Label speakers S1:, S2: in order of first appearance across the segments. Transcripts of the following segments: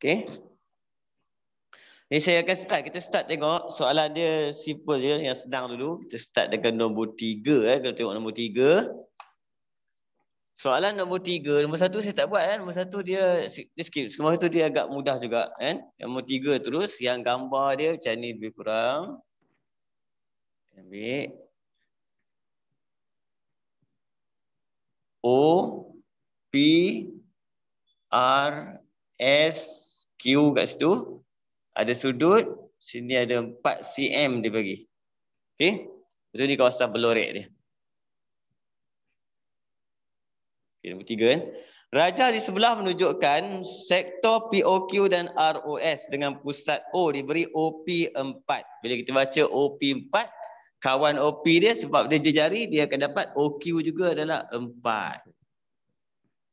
S1: Okay. ni saya akan start. Kita start tengok soalan dia simple je yang senang dulu. Kita start dengan nombor tiga. Eh. Kita tengok nombor tiga. Soalan nombor tiga. Nombor satu saya tak buat. Eh. Nombor satu dia, dia skip. Nombor satu dia agak mudah juga. Eh. Nombor tiga terus. Yang gambar dia macam ni lebih kurang. Ambil. O. P. R. S. Q kat situ. Ada sudut. Sini ada 4 cm dia bagi. Okay. betul ni kawasan belorek dia. Okay, nombor tiga kan. Eh. Rajah di sebelah menunjukkan sektor POQ dan ROS dengan pusat O diberi OP4. Bila kita baca OP4, kawan OP dia sebab dia jejari, dia akan dapat OQ juga adalah 4.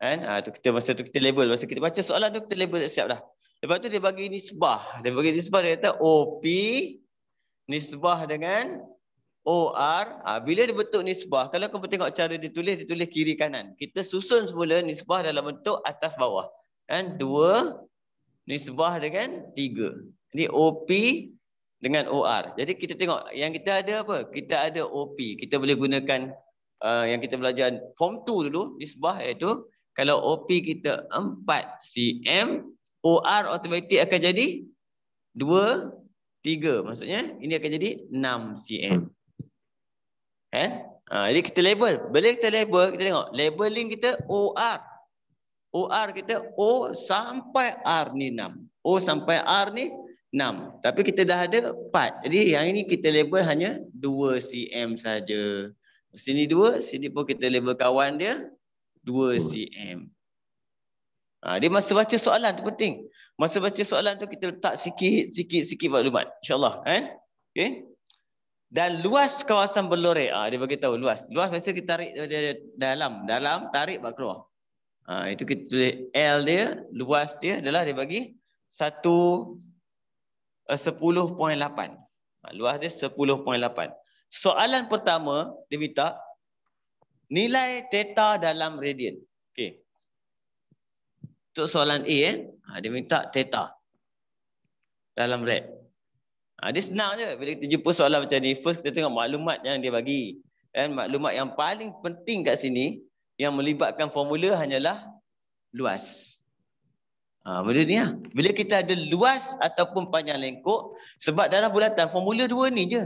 S1: Kan? Ha, tu kita masa tu kita label. Masa kita baca soalan tu kita label siap dah. Lepas tu dia bagi nisbah. Dia bagi nisbah dia kata OP nisbah dengan OR. Ha, bila dia bentuk nisbah, kalau kau tengok cara dia tulis, dia tulis kiri kanan. Kita susun semula nisbah dalam bentuk atas bawah. Kan? Dua nisbah dengan tiga. Ini OP dengan OR. Jadi kita tengok yang kita ada apa? Kita ada OP. Kita boleh gunakan uh, yang kita belajar form 2 dulu. Nisbah iaitu kalau OP kita 4 cm OR automatik akan jadi 2, 3. Maksudnya ini akan jadi 6 cm. Eh? Ha, jadi kita label. Boleh kita label, kita tengok. Labeling kita OR. OR kita O sampai R ni 6. O sampai R ni 6. Tapi kita dah ada 4. Jadi yang ini kita label hanya 2 cm saja. Sini 2, sini pun kita label kawan dia 2 cm. Ha, dia masa baca soalan tu penting. Masa baca soalan tu kita letak sikit-sikit-sikit maklumat. InsyaAllah. Eh? Okay? Dan luas kawasan belore. Ha, dia beritahu luas. Luas mesti kita tarik daripada dalam. Dalam, tarik, buat keluar. Ha, itu kita tulis L dia. Luas dia adalah dia bagi 1, uh, 10.8. Ha, luas dia 10.8. Soalan pertama dia minta nilai theta dalam radian. Untuk soalan A eh. Ha, dia minta theta. Dalam red. Ha, dia senang je. Bila kita jumpa soalan macam ni. First kita tengok maklumat yang dia bagi. Dan maklumat yang paling penting kat sini. Yang melibatkan formula hanyalah. Luas. Ha, benda ni lah. Bila kita ada luas ataupun panjang lengkok. Sebab dalam bulatan formula dua ni je.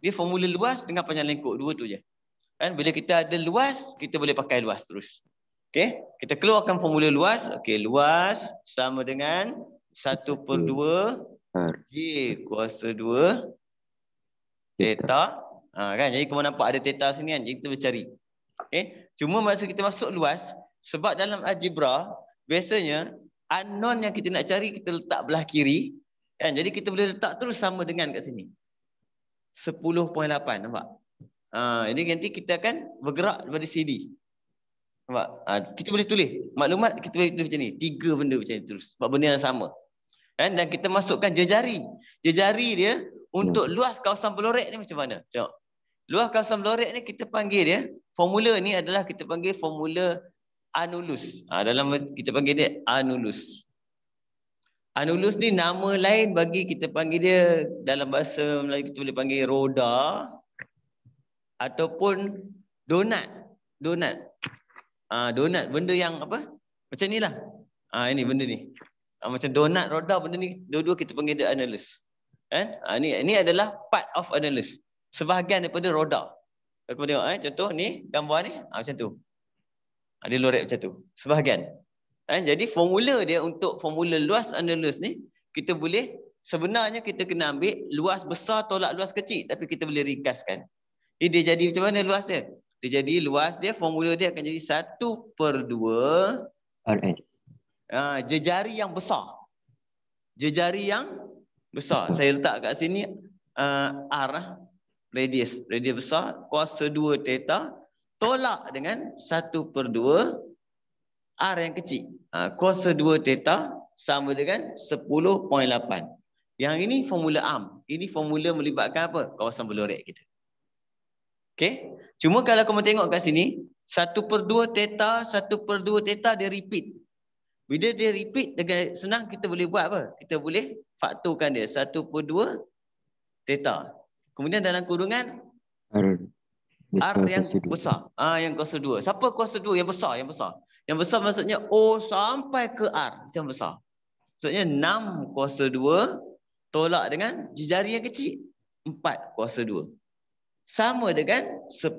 S1: Dia formula luas dengan panjang lengkok. Dua tu je. Dan bila kita ada luas. Kita boleh pakai luas terus. Okey, kita keluarkan formula luas. Okey, luas sama dengan 1 per 2 R. J kuasa 2 Theta. Ha, kan? Jadi kamu nampak ada theta sini kan? Jadi kita bercari. Okay? Cuma masa kita masuk luas, sebab dalam algebra, biasanya unknown yang kita nak cari, kita letak belah kiri. Kan? Jadi kita boleh letak terus sama dengan kat sini. 10.8 nampak? Ha, jadi nanti kita akan bergerak daripada sini. Nampak? Ah, ha, kita boleh tulis. Maklumat kita boleh tulis macam ni. Tiga benda macam ni terus. Sebab benda yang sama. Kan? Dan kita masukkan jejari. Jejari dia untuk hmm. luas kawasan belorek ni macam mana? Tengok. Luas kawasan belorek ni kita panggil dia. Ya, formula ni adalah kita panggil formula anulus. Ha, ah, dalam kita panggil dia anulus. Anulus ni nama lain bagi kita panggil dia dalam bahasa Melayu kita boleh panggil roda ataupun donat. Donat uh, ah, donat benda yang apa macam ni lah. ah uh, ini benda ni uh, macam donat roda benda ni dua-dua kita panggil dia analis kan eh? uh, ni ini adalah part of analis sebahagian daripada roda aku tengok eh contoh ni gambar ni uh, macam tu ada uh, macam tu sebahagian eh? jadi formula dia untuk formula luas analis ni kita boleh sebenarnya kita kena ambil luas besar tolak luas kecil tapi kita boleh ringkaskan jadi dia jadi macam mana luas dia dia jadi luas dia formula dia akan jadi 1 per 2 RN. Uh, ah, jejari yang besar. Jejari yang besar. Saya letak kat sini uh, R. Lah. Radius. Radius besar. Kuasa 2 theta. Tolak dengan 1 per 2 R yang kecil. Uh, kuasa 2 theta sama dengan 10.8. Yang ini formula am Ini formula melibatkan apa? Kawasan belorek kita. Okay. Cuma kalau kamu tengok kat sini, 1 per 2 theta, 1 per 2 theta dia repeat. Bila dia repeat, dengan senang kita boleh buat apa? Kita boleh faktorkan dia. 1 per 2 theta. Kemudian dalam kurungan, R, R yang kuasa besar. Ah, yang kuasa 2. Siapa kuasa 2 yang besar? Yang besar Yang besar maksudnya O sampai ke R. Yang besar. Maksudnya 6 kuasa 2 tolak dengan jari yang kecil. 4 kuasa 2 sama dengan 10.8.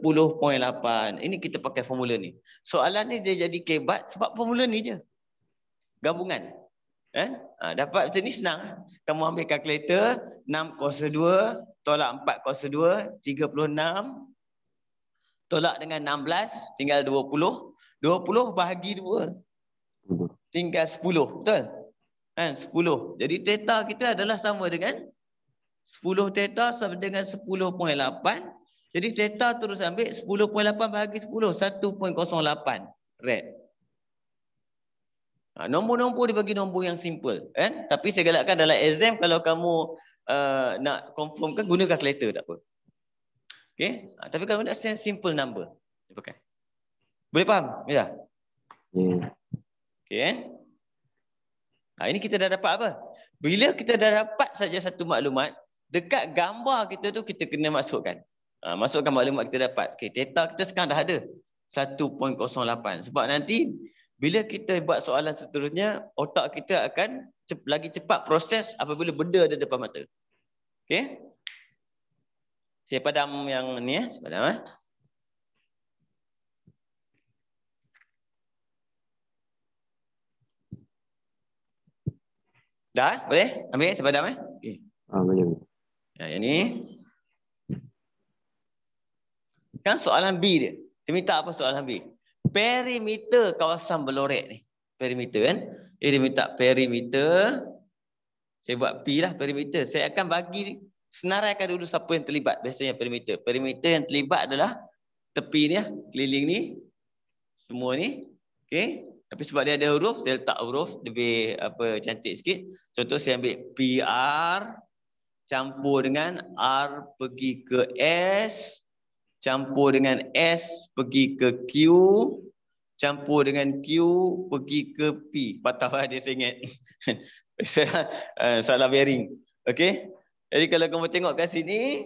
S1: Ini kita pakai formula ni. Soalan ni dia jadi kebat sebab formula ni je. Gabungan. Eh? Ha, dapat macam ni senang. Kamu ambil kalkulator 6 kuasa 2 tolak 4 kuasa 2 36 tolak dengan 16 tinggal 20. 20 bahagi 2. Tinggal 10. Betul? Kan? Ha, 10. Jadi teta kita adalah sama dengan 10.8. 10 teta sama dengan 10.8. Jadi teta terus ambil 10.8 bahagi 10. 1.08. Red. Ha, nombor-nombor dia bagi nombor yang simple. Eh? Tapi saya galakkan dalam exam kalau kamu uh, nak confirmkan guna calculator tak apa. Okay? Ha, tapi kalau nak simple number. Dia Boleh faham? Ya. Yeah. Okay. Kan? Ha, ini kita dah dapat apa? Bila kita dah dapat saja satu maklumat, dekat gambar kita tu kita kena masukkan. Ha, masukkan maklumat kita dapat. Okay, data kita sekarang dah ada 1.08. Sebab nanti bila kita buat soalan seterusnya, otak kita akan cep lagi cepat proses apabila benda ada depan mata. Okay. Siapa dam yang ni eh? Siapa dam eh? Dah? Eh? Boleh? Ambil sepadam eh? eh? Okay. Ah, boleh. Ya, yang ni. Kan soalan B dia. Dia minta apa soalan B? Perimeter kawasan belorek ni. Perimeter kan? Eh, dia minta perimeter. Saya buat P lah perimeter. Saya akan bagi, senarai akan dulu siapa yang terlibat. Biasanya perimeter. Perimeter yang terlibat adalah tepi ni lah. Keliling ni. Semua ni. Okay. Tapi sebab dia ada huruf, saya letak huruf lebih apa cantik sikit. Contoh saya ambil PR campur dengan R pergi ke S, campur dengan S pergi ke Q, campur dengan Q pergi ke P. Patahlah dia sengit. Eh, salah bearing. Okay. Jadi kalau kamu tengok kat sini,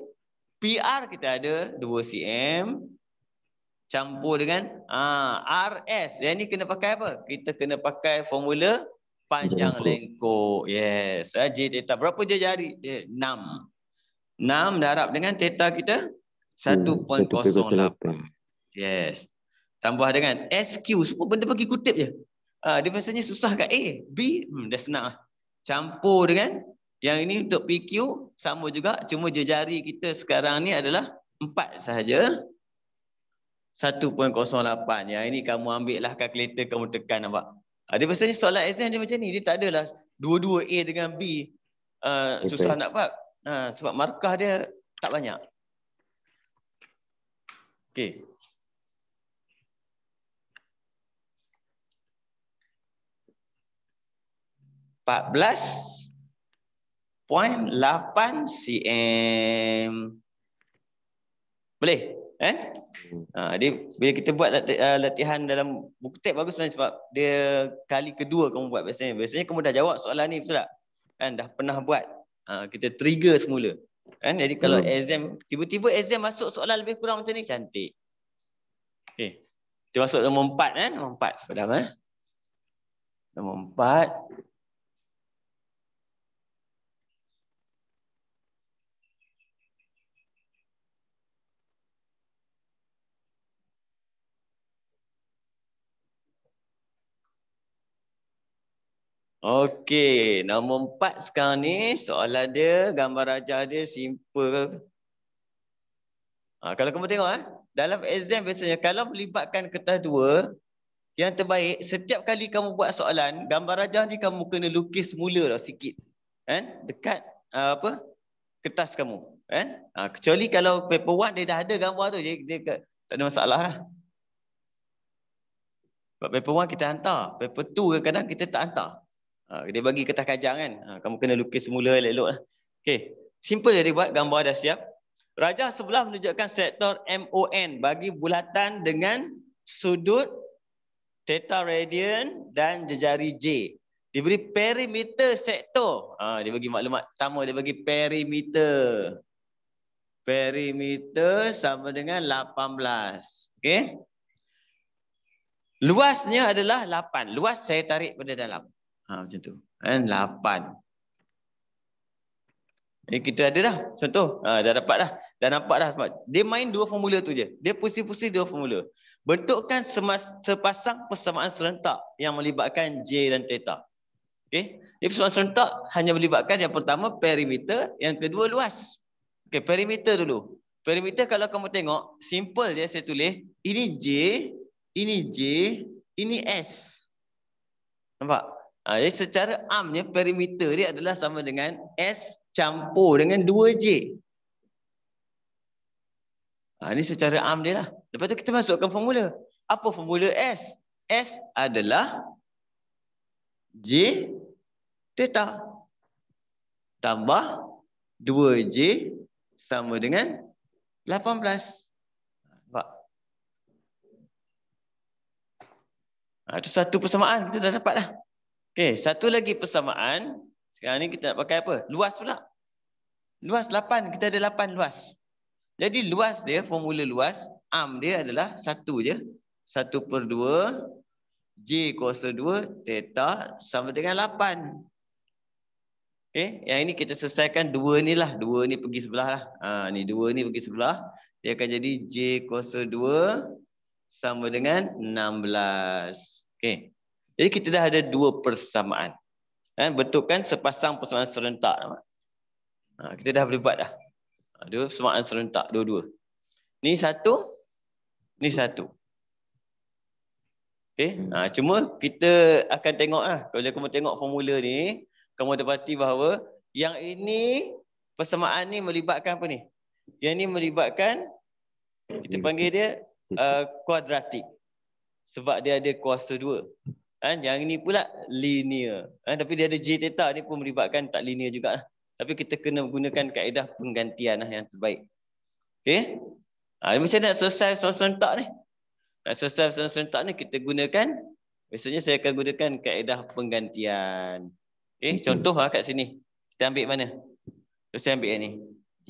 S1: PR kita ada 2cm, campur dengan ah, RS. Yang ni kena pakai apa? Kita kena pakai formula panjang lengkok. Yes. Ah, Jadi teta berapa je jari? Dia 6. 6 darab dengan teta kita 1.08. Ya, yes. Tambah dengan SQ semua benda bagi kutip je. Ah dia biasanya susah kat A, B, hmm dah senang lah. Campur dengan yang ini untuk PQ sama juga cuma jejari kita sekarang ni adalah 4 sahaja. 1.08. Yang ini kamu ambil lah kalkulator kamu tekan nampak. Ada ah, ha, biasanya soalan exam dia macam ni. Dia tak adalah dua-dua A dengan B uh, susah nak buat. Ha, sebab markah dia tak banyak. Okay. Empat belas point lapan cm. Boleh? Eh? Hmm. Ha, jadi bila kita buat eh, latihan dalam buku tek bagus sebenarnya sebab dia kali kedua kamu buat biasanya. Biasanya kamu dah jawab soalan ni betul tak? Kan dah pernah buat. Ha, kita trigger semula. Kan? Jadi kalau hmm. exam, tiba-tiba exam masuk soalan lebih kurang macam ni, cantik. Okay. Kita masuk nombor empat. kan, Nombor empat sepadam. Eh? Nombor empat. Eh? Okey, nombor empat sekarang ni soalan dia, gambar raja dia simple. Ha, kalau kamu tengok, eh, dalam exam biasanya kalau melibatkan kertas dua, yang terbaik, setiap kali kamu buat soalan, gambar raja ni kamu kena lukis semula lah sikit. Eh, dekat uh, apa kertas kamu. Eh? Ha, kecuali kalau paper one dia dah ada gambar tu, dia, dia, tak ada masalah lah. Sebab paper one kita hantar, paper two kadang-kadang kita tak hantar. Ha, dia bagi kertas kajang kan. Ha, kamu kena lukis semula elok-elok lah. Okay. Simple dia buat. Gambar dah siap. Rajah sebelah menunjukkan sektor MON bagi bulatan dengan sudut theta radian dan jejari J. Dia beri perimeter sektor. Ha, dia bagi maklumat pertama. Dia bagi perimeter. Perimeter sama dengan 18. Okay. Luasnya adalah 8. Luas saya tarik pada dalam. Ha, macam tu. Kan? Lapan. Eh, kita ada dah. Contoh. Ha, dah dapat dah. Dah nampak dah. Sebab dia main dua formula tu je. Dia pusing-pusing dua formula. Bentukkan sepasang persamaan serentak yang melibatkan J dan Theta. Okay. Jadi persamaan serentak hanya melibatkan yang pertama perimeter, yang kedua luas. Okay, perimeter dulu. Perimeter kalau kamu tengok, simple je saya tulis. Ini J, ini J, ini S. Nampak? Ah, jadi secara amnya perimeter dia adalah sama dengan S campur dengan 2J. Ini ah, secara am dia lah. Lepas tu kita masukkan formula. Apa formula S? S adalah J theta tambah 2J sama dengan 18. Nampak? Itu ah, satu persamaan. Kita dah dapat dah. Okey, satu lagi persamaan. Sekarang ni kita nak pakai apa? Luas pula. Luas 8. Kita ada 8 luas. Jadi luas dia, formula luas. Arm dia adalah 1 je. 1 per 2. J kuasa 2. Theta sama dengan 8. Okey, yang ini kita selesaikan 2 ni lah. 2 ni pergi sebelah lah. Ha, ni 2 ni pergi sebelah. Dia akan jadi J kuasa 2. Sama dengan 16. Okey. Jadi kita dah ada dua persamaan. Ha, eh, bentukkan sepasang persamaan serentak. Ha, kita dah boleh buat dah. Ha, dua persamaan serentak, dua-dua. Ni satu, ni satu. Okay. Ha, cuma kita akan tengoklah. lah. Kalau kamu tengok formula ni, kamu dapati bahawa yang ini, persamaan ni melibatkan apa ni? Yang ini melibatkan, kita panggil dia hmm. uh, kuadratik. Sebab dia ada kuasa dua. Ha, yang ini pula linear. Ha, tapi dia ada J theta ni pun melibatkan tak linear juga. Tapi kita kena gunakan kaedah penggantian lah yang terbaik. Okay. Ha, macam nak selesai serentak ni? Nak selesai serentak ni kita gunakan. Biasanya saya akan gunakan kaedah penggantian. Okay. Contoh lah kat sini. Kita ambil mana? Terus saya ambil yang ni. J.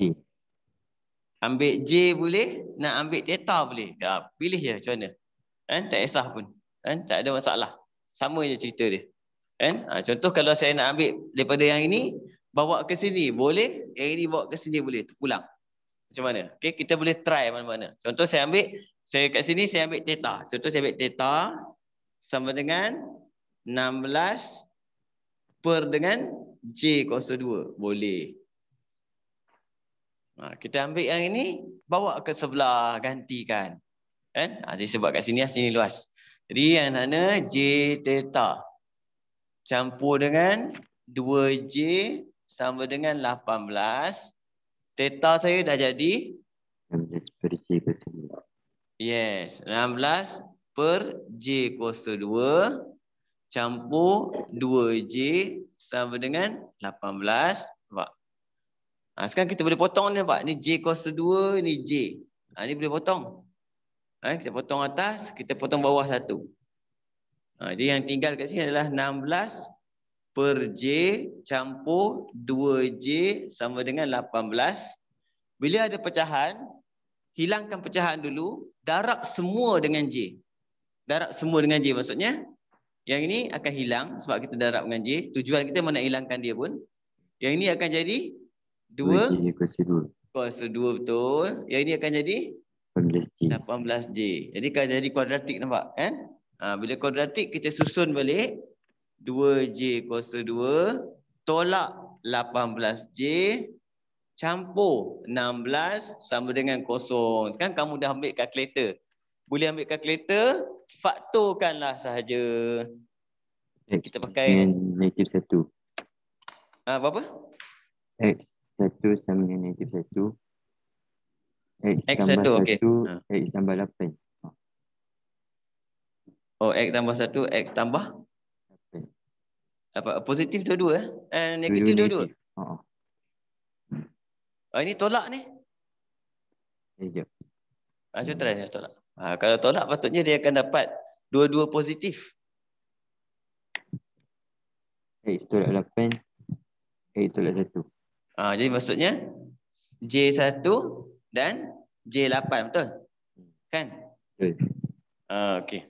S1: Ambil J boleh. Nak ambil theta boleh. Ha, pilih je macam mana. Ha, tak esah pun. Ha, tak ada masalah. Sama je cerita dia. Kan? Ha, contoh kalau saya nak ambil daripada yang ini, bawa ke sini boleh, yang ini bawa ke sini boleh, pulang. Macam mana? Okay, kita boleh try mana-mana. Contoh saya ambil, saya kat sini saya ambil theta. Contoh saya ambil theta sama dengan 16 per dengan J kuasa 2. Boleh. Ha, kita ambil yang ini, bawa ke sebelah, gantikan. Kan? Ha, jadi sebab kat sini, sini luas. Jadi yang mana J theta campur dengan 2J sama dengan 18. Theta saya dah jadi? 16 per J per 9. Yes, 16 per J kuasa 2 campur 2J sama dengan 18. Nampak? Ha, sekarang kita boleh potong ni nampak? Ni J kos 2, ni J. Ha, ni boleh potong? Ha, kita potong atas, kita potong bawah satu. Ha, jadi yang tinggal kat sini adalah 16 per J campur 2J sama dengan 18. Bila ada pecahan, hilangkan pecahan dulu, darab semua dengan J. Darab semua dengan J maksudnya, yang ini akan hilang sebab kita darab dengan J. Tujuan kita mana hilangkan dia pun. Yang ini akan jadi
S2: 2. 2
S1: Kuasa 2 betul. Yang ini akan jadi 18J. Jadi kalau jadi kuadratik nampak kan? Ha, bila kuadratik kita susun balik 2J kuasa 2 tolak 18J campur 16 sama dengan kosong. Sekarang kamu dah ambil kalkulator. Boleh ambil kalkulator, faktorkanlah sahaja.
S2: X kita pakai negatif 1. Ah, berapa? X satu sama dengan negatif 1. X, X tambah 1, okay. Ha. X tambah 8. Ha.
S1: Oh, X tambah 1, X tambah? 8. Apa, positif dua-dua, eh? And eh, negatif dua-dua. Oh. oh, ini tolak ni? Sekejap. Eh, Cuma ah, try tolak. Ah kalau tolak, patutnya dia akan dapat dua-dua positif.
S2: X tolak 8, X tolak 1.
S1: Ah jadi maksudnya, J1, dan J8 betul? Kan? Uh, ah, okay.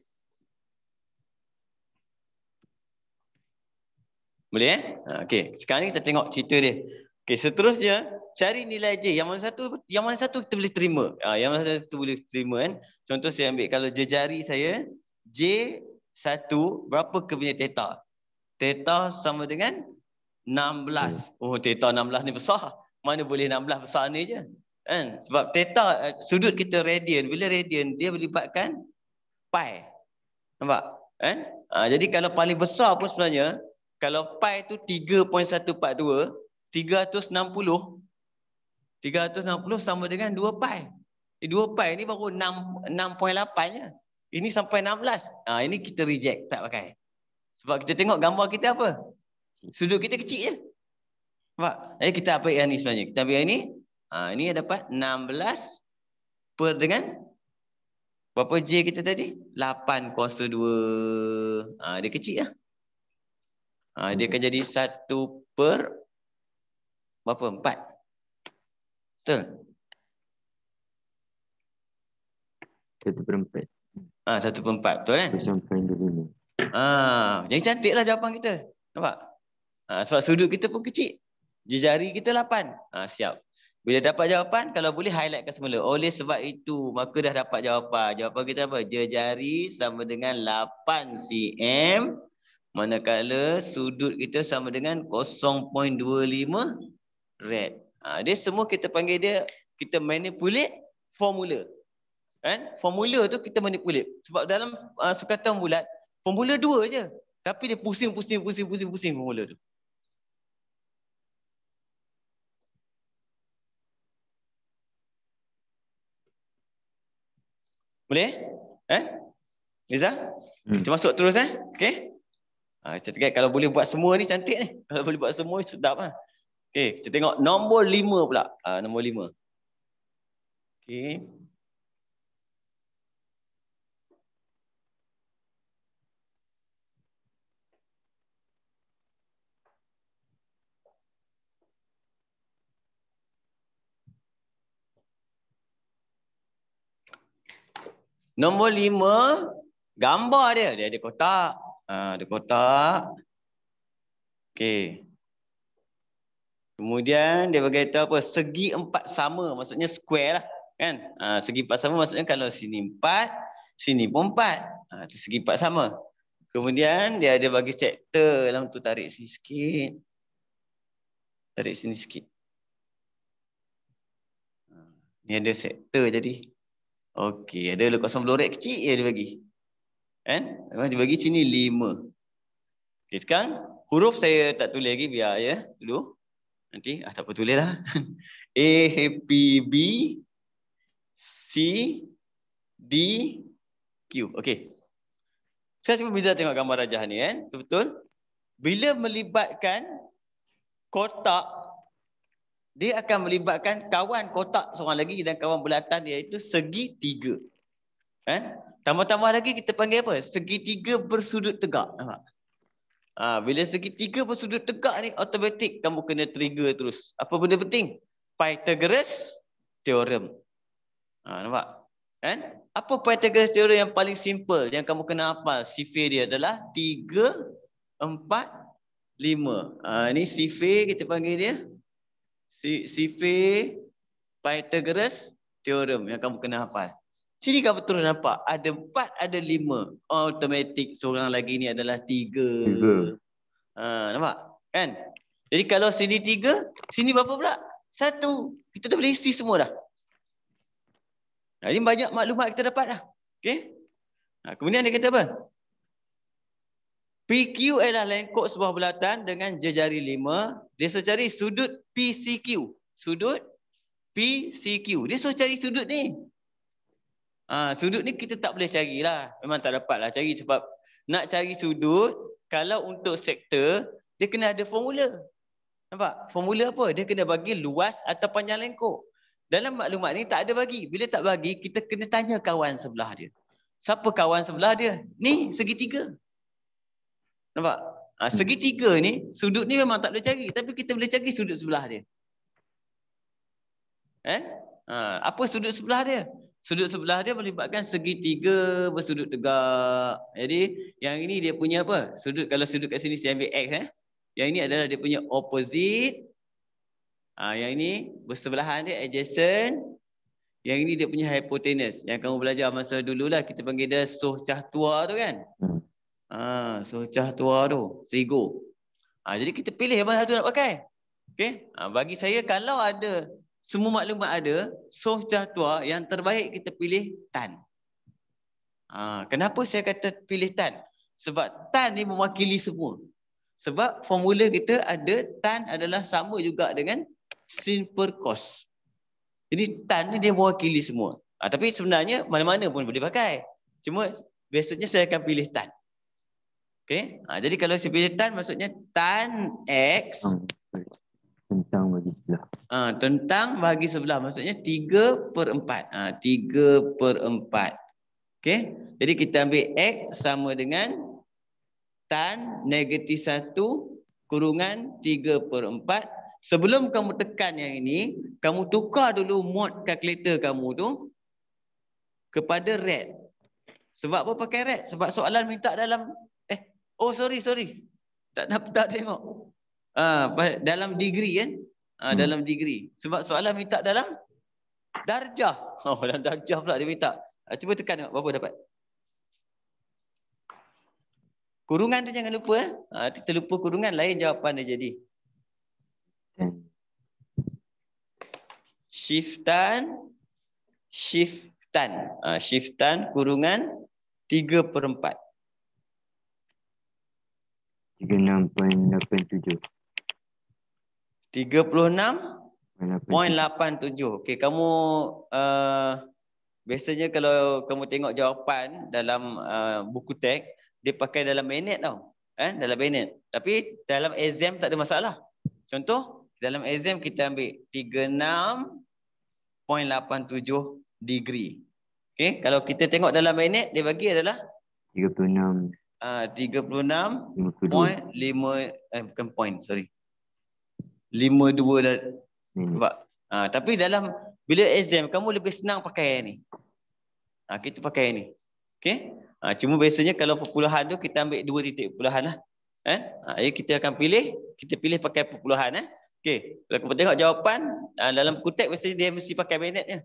S1: Boleh eh? Uh, ah, okay. Sekarang ni kita tengok cerita dia. Okay, seterusnya cari nilai J. Yang mana satu yang mana satu kita boleh terima. Uh, yang mana satu boleh terima kan? Contoh saya ambil kalau jari saya J1 berapa ke punya theta Teta sama dengan 16. Hmm. Oh teta 16 ni besar. Mana boleh 16 besar ni je. Kan? Sebab theta eh, sudut kita radian, bila radian dia melibatkan pi. Nampak? Kan? Ha, jadi kalau paling besar pun sebenarnya, kalau pi tu 3.142, 360, 360 sama dengan 2 pi. Eh, 2 pi ni baru 6.8 je. Ini sampai 16. Ha, ah, ini kita reject, tak pakai. Sebab kita tengok gambar kita apa? Sudut kita kecil je. Nampak? Jadi kita apa yang ni sebenarnya? Kita ambil yang ni, Ah ini dapat 16 per dengan berapa J kita tadi? 8 kuasa 2. Ah dia kecil lah. Ah dia akan jadi 1 per berapa? 4. Betul.
S2: 1 per 4.
S1: Ah 1 per 4 betul kan? Ah jadi cantiklah jawapan kita. Nampak? Ah sebab sudut kita pun kecil. Jejari kita 8. Ah siap. Bila dapat jawapan, kalau boleh highlightkan semula. Oleh sebab itu, maka dah dapat jawapan. Jawapan kita apa? Jejari sama dengan 8 cm. Manakala sudut kita sama dengan 0.25 red. Ha, dia semua kita panggil dia, kita manipulate formula. Kan? Formula tu kita manipulate. Sebab dalam uh, sukatan bulat, formula dua je. Tapi dia pusing, pusing, pusing, pusing, pusing formula tu. Boleh? Eh? Liza? Hmm. Kita masuk terus eh. Okey. Ha, kita tengok kalau boleh buat semua ni cantik ni. Kalau boleh buat semua sedap lah. Okey, kita tengok nombor lima pula. Ha, nombor lima. Okey. Nombor lima, gambar dia. Dia ada kotak. Ha, ada kotak. Okey. Kemudian dia berkata apa? Segi empat sama. Maksudnya square lah. Kan? Ha, segi empat sama maksudnya kalau sini empat, sini pun empat. Ha, itu segi empat sama. Kemudian dia ada bagi sektor. Dalam tu tarik sini sikit. Tarik sini sikit. Ini ha, ada sektor jadi. Okey, ada lah kosong lorek kecil ya dia bagi. Kan? Eh? Dia bagi sini 5. Okey, sekarang huruf saya tak tulis lagi biar ya dulu. Nanti ah tak apa lah. A P B C D Q. Okey. Saya cuba bila tengok gambar rajah ni kan? Betul, betul. Bila melibatkan kotak dia akan melibatkan kawan kotak seorang lagi dan kawan bulatan iaitu segi tiga. Kan? Tambah-tambah lagi kita panggil apa? Segi tiga bersudut tegak. Nampak? Ha, bila segi tiga bersudut tegak ni, otomatik kamu kena trigger terus. Apa benda penting? Pythagoras Theorem. Ha, nampak? Kan? Apa Pythagoras Theorem yang paling simple yang kamu kena hafal sifir dia adalah tiga, empat, lima. Ini ha, ni sifir kita panggil dia. Sifir Pythagoras Theorem yang kamu kena hafal. Sini kamu terus nampak. Ada empat, ada lima. Automatik seorang lagi ni adalah tiga. tiga. Ha, nampak? Kan? Jadi kalau sini tiga, sini berapa pula? Satu. Kita dah boleh isi semua dah. Jadi banyak maklumat kita dapat dah. Okay? Ha, kemudian dia kata apa? PQ adalah lengkok sebuah bulatan dengan jejari lima. Dia suruh cari sudut PCQ. Sudut PCQ. Dia suruh cari sudut ni. Ha, sudut ni kita tak boleh carilah. Memang tak dapat lah cari sebab nak cari sudut, kalau untuk sektor, dia kena ada formula. Nampak? Formula apa? Dia kena bagi luas atau panjang lengkok. Dalam maklumat ni tak ada bagi. Bila tak bagi, kita kena tanya kawan sebelah dia. Siapa kawan sebelah dia? Ni segitiga. Nampak? Ha, hmm. segitiga ni, sudut ni memang tak boleh cari. Tapi kita boleh cari sudut sebelah dia. Eh? Ha, apa sudut sebelah dia? Sudut sebelah dia melibatkan segitiga bersudut tegak. Jadi, yang ini dia punya apa? Sudut Kalau sudut kat sini saya ambil X. Eh? Yang ini adalah dia punya opposite. Ha, yang ini bersebelahan dia adjacent. Yang ini dia punya hypotenuse. Yang kamu belajar masa dululah kita panggil dia soh cah tua tu kan? Hmm. Ah, ha, socah tua tu, serigo. Ah, ha, jadi kita pilih mana satu nak pakai. okay? Ah, ha, bagi saya kalau ada semua maklumat ada, socah tua yang terbaik kita pilih tan. Ah, kenapa saya kata pilih tan? Sebab tan ni mewakili semua. Sebab formula kita ada tan adalah sama juga dengan sin per cos. Jadi tan ni dia mewakili semua. Ah, tapi sebenarnya mana-mana pun boleh pakai. Cuma biasanya saya akan pilih tan. Okey. Ha, jadi kalau sebilah tan maksudnya tan x tentang bagi sebelah. Ha, tentang bagi sebelah maksudnya 3/4. per 3/4. Ha, Okey. Jadi kita ambil x sama dengan tan negatif 1 kurungan 3/4. Sebelum kamu tekan yang ini, kamu tukar dulu mod kalkulator kamu tu kepada red. Sebab apa pakai red? Sebab soalan minta dalam Oh sorry sorry. Tak tak, tak tengok. Ah uh, dalam degree kan? Uh, hmm. dalam degree. Sebab soalan minta dalam darjah. Oh dalam darjah pula dia minta. Uh, cuba tekan tengok berapa dapat. Kurungan tu jangan lupa eh. Ah uh, lupa kurungan lain jawapan dia jadi. Hmm. Shiftan shiftan. Ah, shiftan kurungan 3/4.
S2: 36.87
S1: Okey, kamu uh, Biasanya kalau kamu tengok jawapan Dalam uh, buku tag Dia pakai dalam minit tau eh? Dalam minit Tapi dalam exam tak ada masalah Contoh Dalam exam kita ambil 36.87 degree Okey, kalau kita tengok dalam minit Dia bagi adalah 36 36.5 ah, eh bukan point sorry 52 dah nampak tapi dalam bila exam kamu lebih senang pakai yang ni ha, kita pakai yang ni okey ha, cuma biasanya kalau perpuluhan tu kita ambil dua titik perpuluhan lah eh ha, ya kita akan pilih kita pilih pakai perpuluhan eh okey kalau kau tengok jawapan dalam kutek biasanya dia mesti pakai magnet je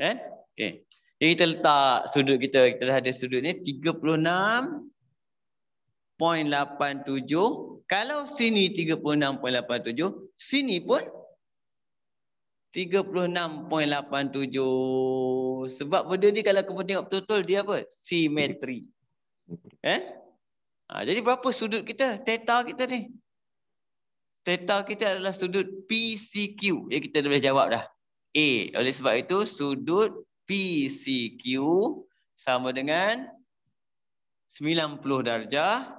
S1: eh okay? Jadi kita letak sudut kita, kita dah ada sudut ni 36.87. Kalau sini 36.87, sini pun 36.87. Sebab benda ni kalau kamu tengok betul-betul dia apa? Simetri. Eh? Ha, jadi berapa sudut kita? Teta kita ni? Teta kita adalah sudut PCQ. Jadi kita dah boleh jawab dah. A. Oleh sebab itu sudut PCQ sama dengan 90 darjah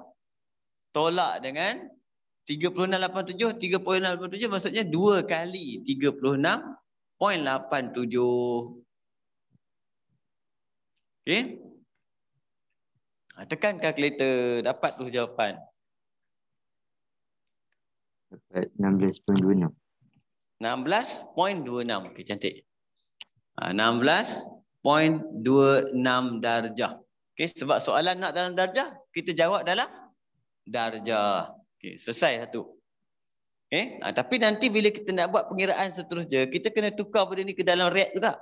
S1: tolak dengan 36.87 3.87 maksudnya 2 kali 36.87 okey ha, tekan kalkulator dapat tu jawapan
S2: dapat 16.26
S1: 16.26 okey cantik 16.26 ah, darjah. Okey, sebab soalan nak dalam darjah, kita jawab dalam darjah. Okey, selesai satu. Okay, ha, ah, tapi nanti bila kita nak buat pengiraan seterusnya, kita kena tukar benda ni ke dalam rat juga.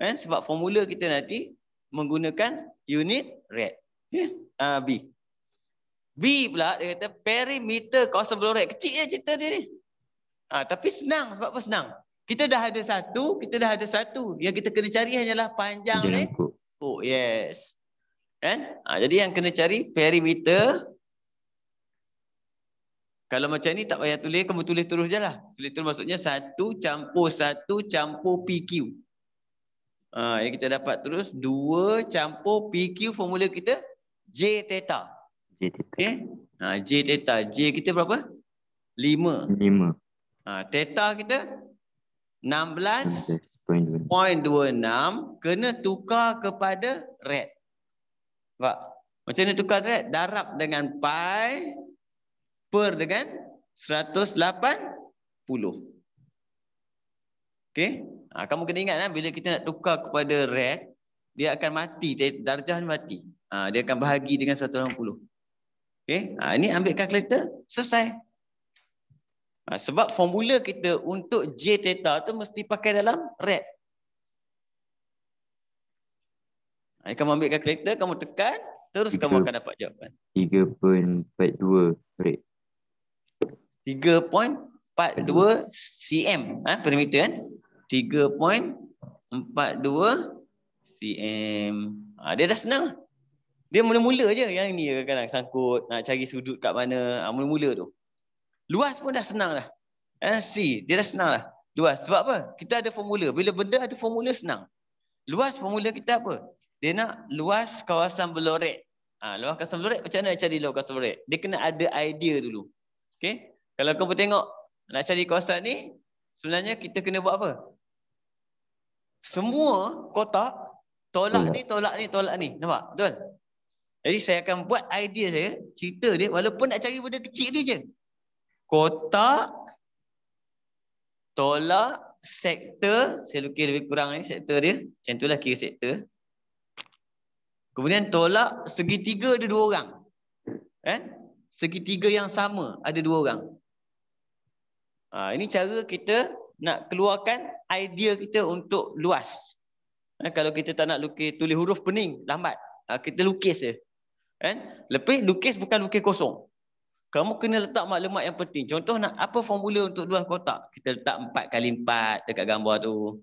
S1: Eh, sebab formula kita nanti menggunakan unit rat. Okey, uh, B. B pula dia kata perimeter kawasan blok rat. Kecil je cerita dia ni. Ha, tapi senang. Sebab apa senang? Kita dah ada satu, kita dah ada satu. Yang kita kena cari hanyalah panjang ni. Oh, yes. Kan? Ha, jadi yang kena cari perimeter. Kalau macam ni tak payah tulis, kamu tulis terus je lah. Tulis terus maksudnya satu campur satu campur PQ. Ha, yang kita dapat terus dua campur PQ formula kita J theta. J theta. Okay? Ha, J theta. J kita berapa? Lima. Lima. Ha, theta kita 16.26 kena tukar kepada red. Nampak? Macam mana tukar red? Darab dengan pi per dengan 180. okey, Ha, kamu kena ingat kan, bila kita nak tukar kepada red, dia akan mati, darjah ni mati. Ha, dia akan bahagi dengan 180. okey, Ha, ini ambil kalkulator selesai. Ha, sebab formula kita untuk J theta tu mesti pakai dalam red. Ha, kamu ambil kalkulator, kamu tekan, terus 3, kamu akan dapat jawapan.
S2: 3.42 red.
S1: 3.42 cm. Ha, perimeter kan? 3.42 cm. Ha, dia dah senang. Dia mula-mula je yang ni kadang-kadang sangkut, nak cari sudut kat mana, ha, mula-mula ha, tu. Luas pun dah senang dah. C dia dah senang dah. Luas. Sebab apa? Kita ada formula. Bila benda ada formula, senang. Luas formula kita apa? Dia nak luas kawasan belorek. Ha, luas kawasan belorek, macam mana nak cari luas kawasan belorek? Dia kena ada idea dulu. Okay? Kalau kau tengok, nak cari kawasan ni, sebenarnya kita kena buat apa? Semua kotak, tolak hmm. ni, tolak ni, tolak ni. Nampak? Betul? Jadi saya akan buat idea saya, cerita dia, walaupun nak cari benda kecil dia je kotak tolak sektor saya lukis lebih kurang ni sektor dia macam itulah kira sektor kemudian tolak segitiga ada dua orang eh segitiga yang sama ada dua orang ha, ini cara kita nak keluarkan idea kita untuk luas ha, kalau kita tak nak lukis tulis huruf pening lambat ha, kita lukis je kan lebih lukis bukan lukis kosong kamu kena letak maklumat yang penting. Contoh nak apa formula untuk luas kotak? Kita letak 4 kali 4 dekat gambar tu.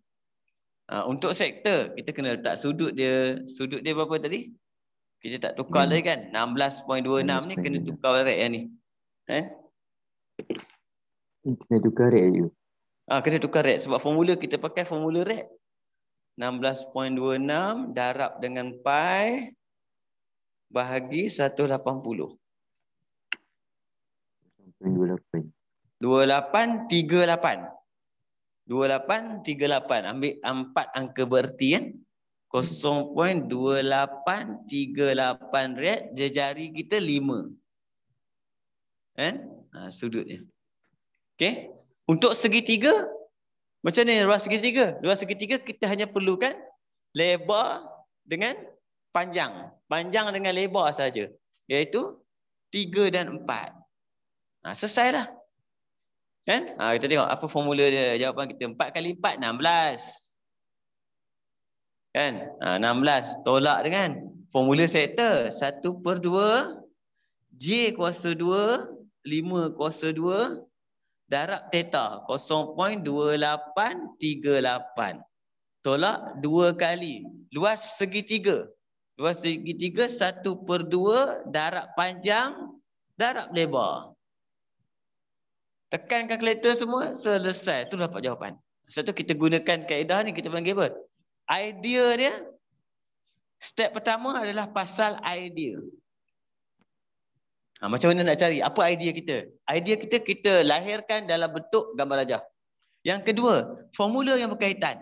S1: Ha, untuk sektor, kita kena letak sudut dia. Sudut dia berapa tadi? Kita tak tukar hmm. lagi kan? 16.26 hmm. ni kena hmm. tukar balik yang ni. Eh?
S2: Kena tukar rate you.
S1: Ah, kena tukar rate sebab formula kita pakai formula rate. 16.26 darab dengan pi bahagi 180.
S2: 2838.
S1: 2838. Ambil empat angka berarti kan. Ya? 0.2838 red. Jejari kita lima. Kan? Ha, sudutnya. Okay. Untuk segitiga. Macam ni luas segitiga. Luas segitiga kita hanya perlukan. Lebar dengan panjang. Panjang dengan lebar saja. Iaitu tiga dan empat. Ha, selesai dah. Kan? Ha, kita tengok apa formula dia. Jawapan kita 4 kali 4, 16. Kan? Ha, 16. Tolak dengan kan? Formula settle. 1 per 2. J kuasa 2. 5 kuasa 2. Darab teta. 0.2838. Tolak 2 kali. Luas segitiga. Luas segitiga satu per dua Darab panjang. Darab lebar. Tekan kalkulator semua, selesai. Tu dapat jawapan. Sebab tu kita gunakan kaedah ni, kita panggil apa? Idea dia, step pertama adalah pasal idea. Ha, macam mana nak cari? Apa idea kita? Idea kita, kita lahirkan dalam bentuk gambar rajah. Yang kedua, formula yang berkaitan.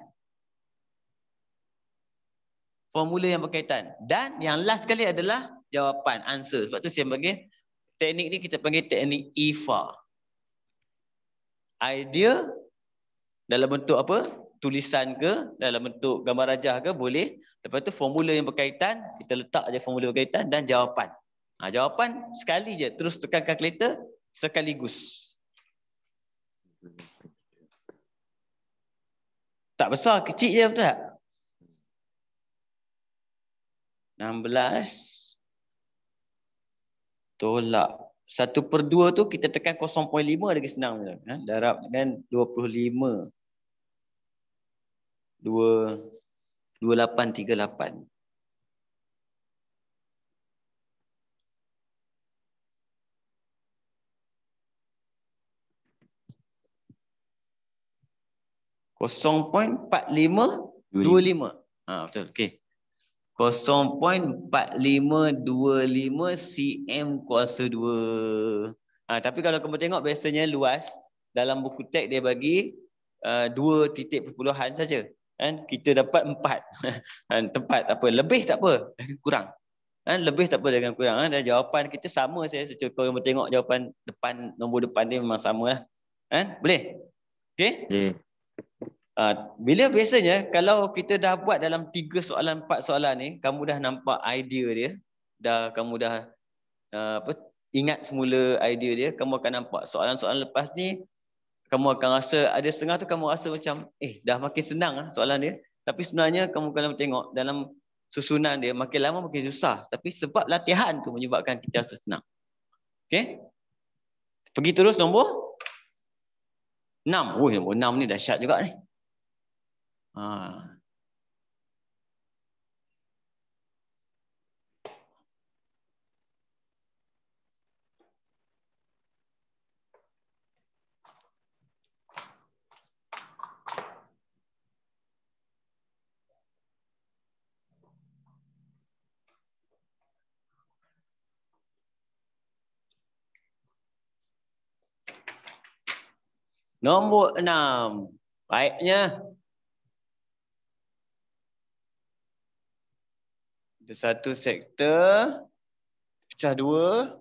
S1: Formula yang berkaitan. Dan yang last sekali adalah jawapan, answer. Sebab tu saya panggil, teknik ni kita panggil teknik IFAR. E idea dalam bentuk apa? Tulisan ke dalam bentuk gambar rajah ke boleh. Lepas tu formula yang berkaitan, kita letak aja formula berkaitan dan jawapan. Ha, jawapan sekali je, terus tekan kalkulator sekaligus. Tak besar, kecil je betul tak? 16 tolak satu per dua tu kita tekan 0.5 lagi senang je. Ha? Darab dengan 25. 2, 28, 38. Kosong point empat lima dua lima. Ah betul. Okey. 0.4525 cm kuasa 2. Ha, tapi kalau kamu tengok biasanya luas dalam buku teks dia bagi ha, dua uh, titik perpuluhan saja. Kan kita dapat 4. Ha, tempat tak apa, lebih tak apa, kurang. Kan lebih tak apa dengan kurang. Kan? jawapan kita sama saya secara kalau kamu tengok jawapan depan nombor depan dia memang samalah. Kan? Boleh? Okey? Okey. Yeah. Ah, bila biasanya kalau kita dah buat dalam tiga soalan empat soalan ni kamu dah nampak idea dia dah kamu dah uh, apa ingat semula idea dia kamu akan nampak soalan-soalan lepas ni kamu akan rasa ada setengah tu kamu rasa macam eh dah makin senang lah soalan dia tapi sebenarnya kamu kalau tengok dalam susunan dia makin lama makin susah tapi sebab latihan tu menyebabkan kita rasa senang okey pergi terus nombor 6 oh nombor 6 ni dahsyat juga ni à. nó muộn nào vậy Ada satu sektor pecah dua.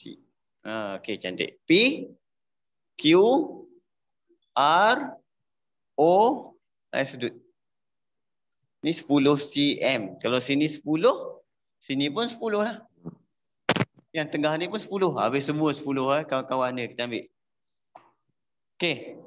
S1: C. Ah, okey cantik. P Q R O lain sudut. Ni 10 cm. Kalau sini 10, sini pun 10 lah. Yang tengah ni pun 10. Habis semua 10 eh kawan-kawan ni kita ambil. Okey.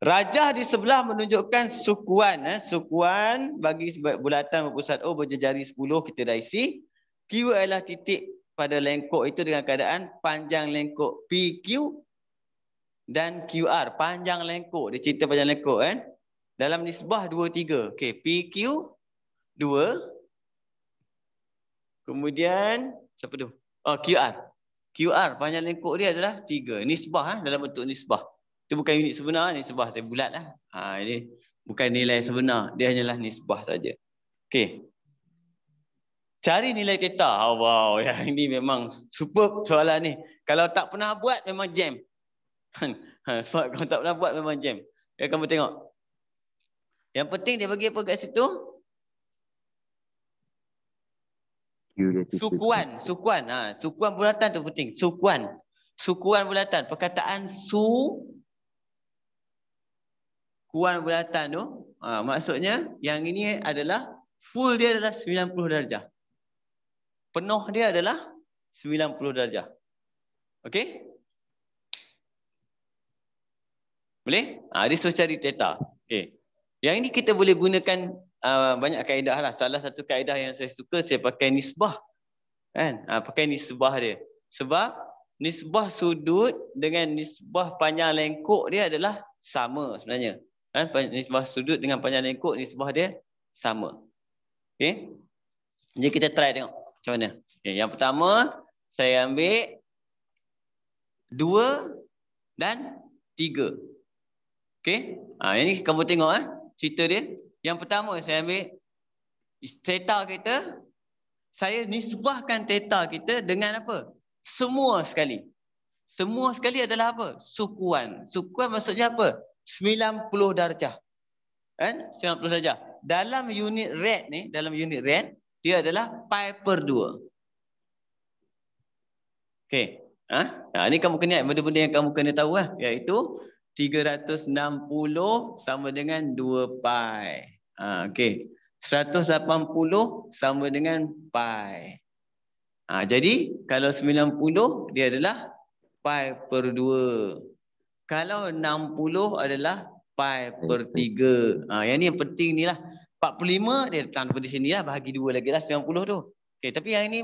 S1: Rajah di sebelah menunjukkan sukuan. Eh. Sukuan bagi bulatan berpusat O oh, berjejari 10 kita dah isi. Q adalah titik pada lengkok itu dengan keadaan panjang lengkok PQ dan QR. Panjang lengkok. Dia cerita panjang lengkok. Eh. Dalam nisbah 2, 3. Okay. PQ 2. Kemudian siapa tu? Oh, QR. QR panjang lengkok dia adalah 3. Nisbah eh, dalam bentuk nisbah. Itu bukan unit sebenar nisbah saya bulat lah. Ha, ini bukan nilai sebenar. Dia hanyalah nisbah saja. Okey. Cari nilai teta. Oh, wow. ya ini memang superb soalan ni. Kalau tak pernah buat memang jam. Ha, sebab kalau tak pernah buat memang jam. Ya, kamu tengok. Yang penting dia bagi apa kat situ? Sukuan. Sukuan. Ha, sukuan bulatan tu penting. Sukuan. Sukuan bulatan. Perkataan su kuan bulatan tu ha, maksudnya yang ini adalah full dia adalah 90 darjah. Penuh dia adalah 90 darjah. Okey? Boleh? Ah ha, dia suruh cari teta. Okey. Yang ini kita boleh gunakan uh, banyak kaedah lah. Salah satu kaedah yang saya suka saya pakai nisbah. Kan? Ha, pakai nisbah dia. Sebab nisbah sudut dengan nisbah panjang lengkok dia adalah sama sebenarnya kan eh, nisbah sudut dengan panjang lengkok nisbah dia sama okey jadi kita try tengok macam mana okay. yang pertama saya ambil 2 dan 3 okey ah ha, ini kamu tengok eh cerita dia yang pertama saya ambil theta kita saya nisbahkan theta kita dengan apa semua sekali semua sekali adalah apa sukuan sukuan maksudnya apa 90 darjah. Kan? 90 darjah. Dalam unit red ni, dalam unit red, dia adalah pi per 2. Okey. Ah, ha? ha, ini kamu kena ingat benda-benda yang kamu kena tahu lah, iaitu 360 sama dengan 2 pi. Ha, okey. 180 sama dengan pi. Ha, jadi kalau 90 dia adalah pi per 2. Kalau 60 adalah pi per 3. Ha, yang ni yang penting ni lah. 45 dia datang daripada sini lah. Bahagi dua lagi lah 90 tu. Okay, tapi yang ini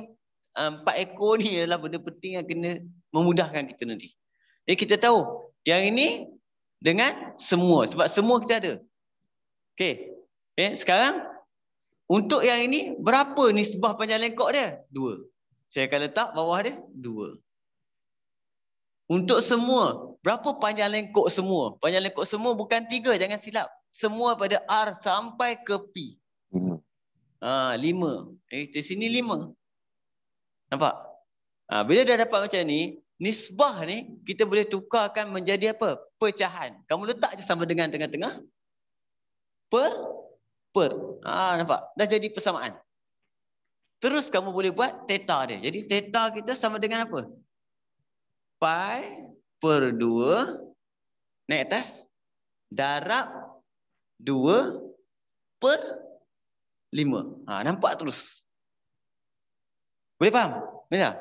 S1: um, 4 ekor ni adalah benda penting yang kena memudahkan kita nanti. Jadi kita tahu yang ini dengan semua. Sebab semua kita ada. Okay. okay eh, sekarang untuk yang ini berapa nisbah panjang lengkok dia? dua. Saya akan letak bawah dia dua. Untuk semua Berapa panjang lengkok semua? Panjang lengkok semua bukan tiga, jangan silap. Semua pada R sampai ke P. Lima. Ha, lima. Eh, di sini lima. Nampak? Ha, bila dah dapat macam ni, nisbah ni kita boleh tukarkan menjadi apa? Pecahan. Kamu letak je sama dengan tengah-tengah. Per. Per. Ha, nampak? Dah jadi persamaan. Terus kamu boleh buat theta dia. Jadi theta kita sama dengan apa? Pi per 2 naik atas darab 2 per 5. Ha, nampak terus. Boleh faham? Bisa?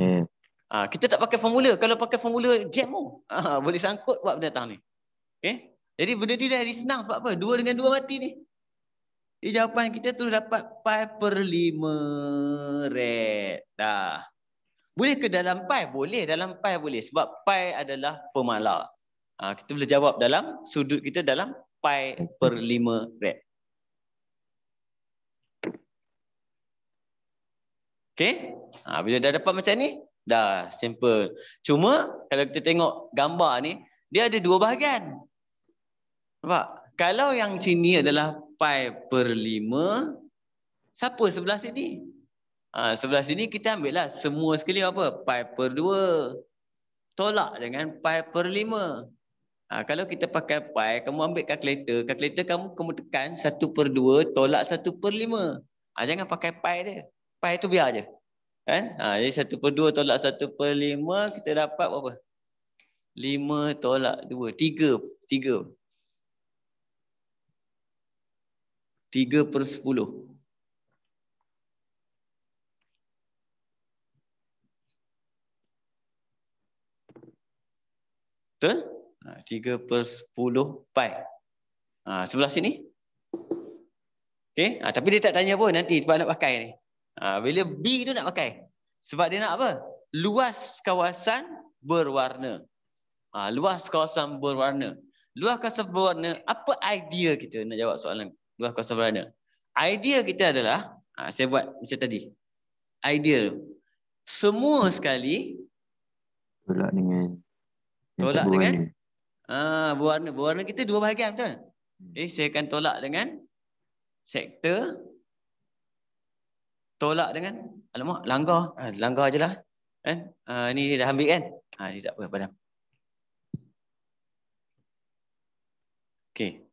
S1: Hmm. Ha, kita tak pakai formula. Kalau pakai formula jam pun ha, boleh sangkut buat benda tang ni. Okay? Jadi benda ni dah senang sebab apa? 2 dengan 2 mati ni. Jadi jawapan kita tu dapat pi per 5 red. Dah. Boleh ke dalam pi? Boleh dalam pi boleh sebab pi adalah pemala. Ha, kita boleh jawab dalam sudut kita dalam pi per lima rad. Okay? Ha, ah, bila dah dapat macam ni, dah simple. Cuma kalau kita tengok gambar ni, dia ada dua bahagian. Nampak? Kalau yang sini adalah pi per lima, siapa sebelah sini? Ha, sebelah sini kita ambil lah semua sekali apa? Pi per 2. Tolak dengan pi per 5. Ha, ah, kalau kita pakai pi, kamu ambil kalkulator. Kalkulator kamu kamu tekan 1 per 2 tolak 1 per 5. Ha, ah, jangan pakai pi dia. Pi tu biar je. Kan? Ha, jadi 1 per 2 tolak 1 per 5 kita dapat apa? 5 tolak 2. 3. 3. 3 per Betul? 3 per 10 pi. Ha, sebelah sini. Okay. Ha, tapi dia tak tanya pun nanti sebab nak pakai ni. Ha, bila B tu nak pakai. Sebab dia nak apa? Luas kawasan berwarna. Ha, luas kawasan berwarna. Luas kawasan berwarna, apa idea kita nak jawab soalan luas kawasan berwarna? Idea kita adalah, ha, saya buat macam tadi. Idea Semua sekali.
S2: Tolak dengan Tolak dengan
S1: ah berwarna. Berwarna kita dua bahagian betul? Okay, hmm. eh, saya akan tolak dengan sektor. Tolak dengan, alamak, langgar. Ha, langgar je lah. Eh? Ah, ni dah ambil kan? Ah, ni tak apa, padam. Okay.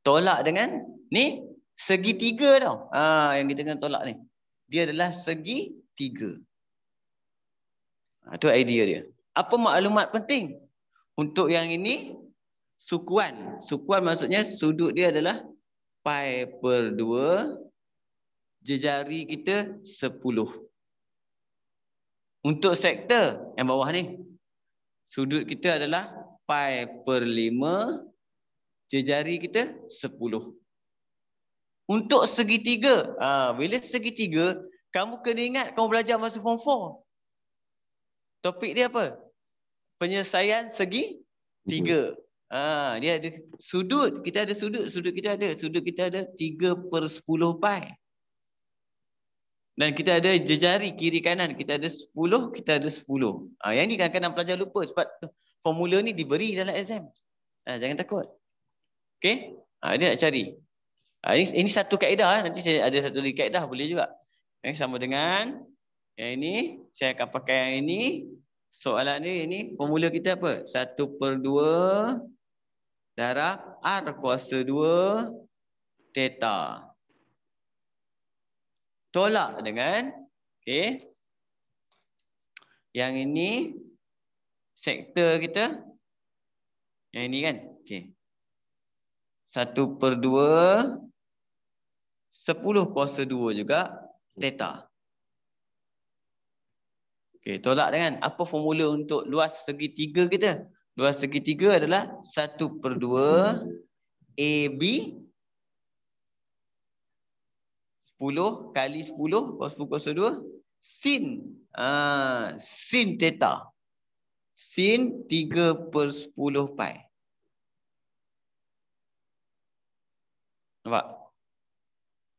S1: Tolak dengan, ni segi tiga tau. Ha, yang kita kena tolak ni. Dia adalah segi tiga. Itu idea dia. Apa maklumat penting? Untuk yang ini sukuan. Sukuan maksudnya sudut dia adalah pi per 2 jejari kita 10. Untuk sektor yang bawah ni sudut kita adalah pi per 5 jejari kita 10. Untuk segitiga, ah bila segitiga kamu kena ingat kamu belajar masa form 4. Topik dia apa? penyelesaian segi tiga. Ha, dia ada sudut. Kita ada sudut. Sudut kita ada. Sudut kita ada tiga per sepuluh pi. Dan kita ada jejari kiri kanan. Kita ada sepuluh. Kita ada sepuluh. Ha, yang ni kadang-kadang pelajar lupa sebab formula ni diberi dalam exam. Ha, jangan takut. Okay. Ha, dia nak cari. Ha, ini, ini satu kaedah. Ha, nanti saya ada satu lagi kaedah. Boleh juga. Eh, sama dengan yang ini. Saya akan pakai yang ini soalan ni ini formula kita apa? 1 per 2 darab R kuasa 2 theta. Tolak dengan okay. yang ini sektor kita yang ini kan? Okay. 1 per 2 10 kuasa 2 juga theta. Okay, tolak dengan apa formula untuk luas segitiga kita? Luas segitiga adalah 1/2 AB 10 kali 10 kos 02 sin ah sin theta sin 3/10 pi. Nampak?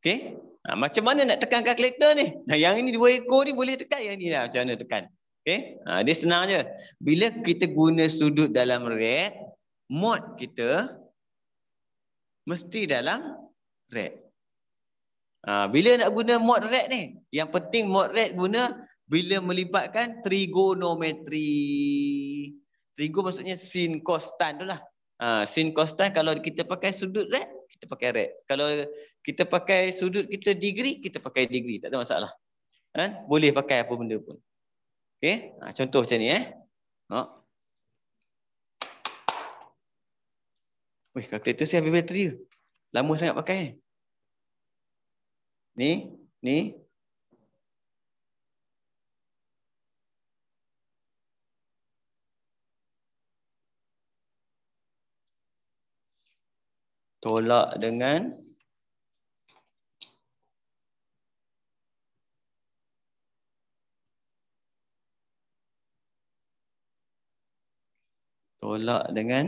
S1: Okay? Ha, macam mana nak tekan kalkulator ni? Nah, yang ini dua ekor ni boleh tekan yang ni lah. Macam mana tekan? Okay? Ha, dia senang je. Bila kita guna sudut dalam red, mod kita mesti dalam red. Ha, bila nak guna mod red ni? Yang penting mod red guna bila melibatkan trigonometri. Trigo maksudnya sin cos tan tu lah. Ha, sin cos tan kalau kita pakai sudut red, kita pakai red. Kalau kita pakai sudut kita degree, kita pakai degree. Tak ada masalah. Ha? Boleh pakai apa benda pun. Okay? Ha, contoh macam ni. Eh? Ha. Wih, kalkulator saya ambil bateri ke? Lama sangat pakai. Ni, ni. Tolak dengan tolak dengan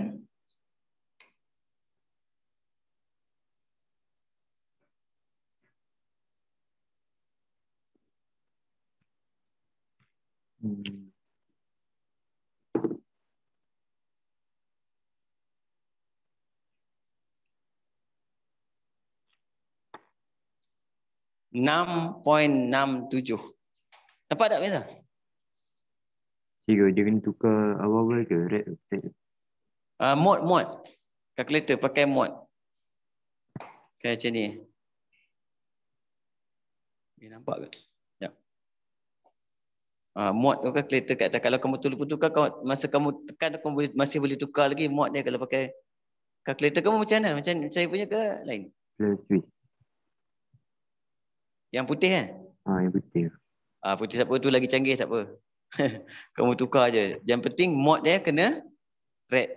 S1: Hmm. 6.67 Dapat tak Mirza?
S2: Tiga, dia kena tukar awal-awal ke? Red, red.
S1: Uh, mod, mod. Calculator pakai mod. Okay, macam ni. Okay, eh, nampak ke? Sekejap. Uh, mod tu calculator kat atas. Kalau kamu tulis pun tukar, masa kamu tekan, kamu boleh, masih boleh tukar lagi mod dia kalau pakai calculator kamu macam mana? Macam saya punya ke lain? Plus switch. Yang putih kan? Ah, yang putih. Ah, uh, putih siapa tu lagi canggih siapa? kamu tukar je. Yang penting mod dia kena red.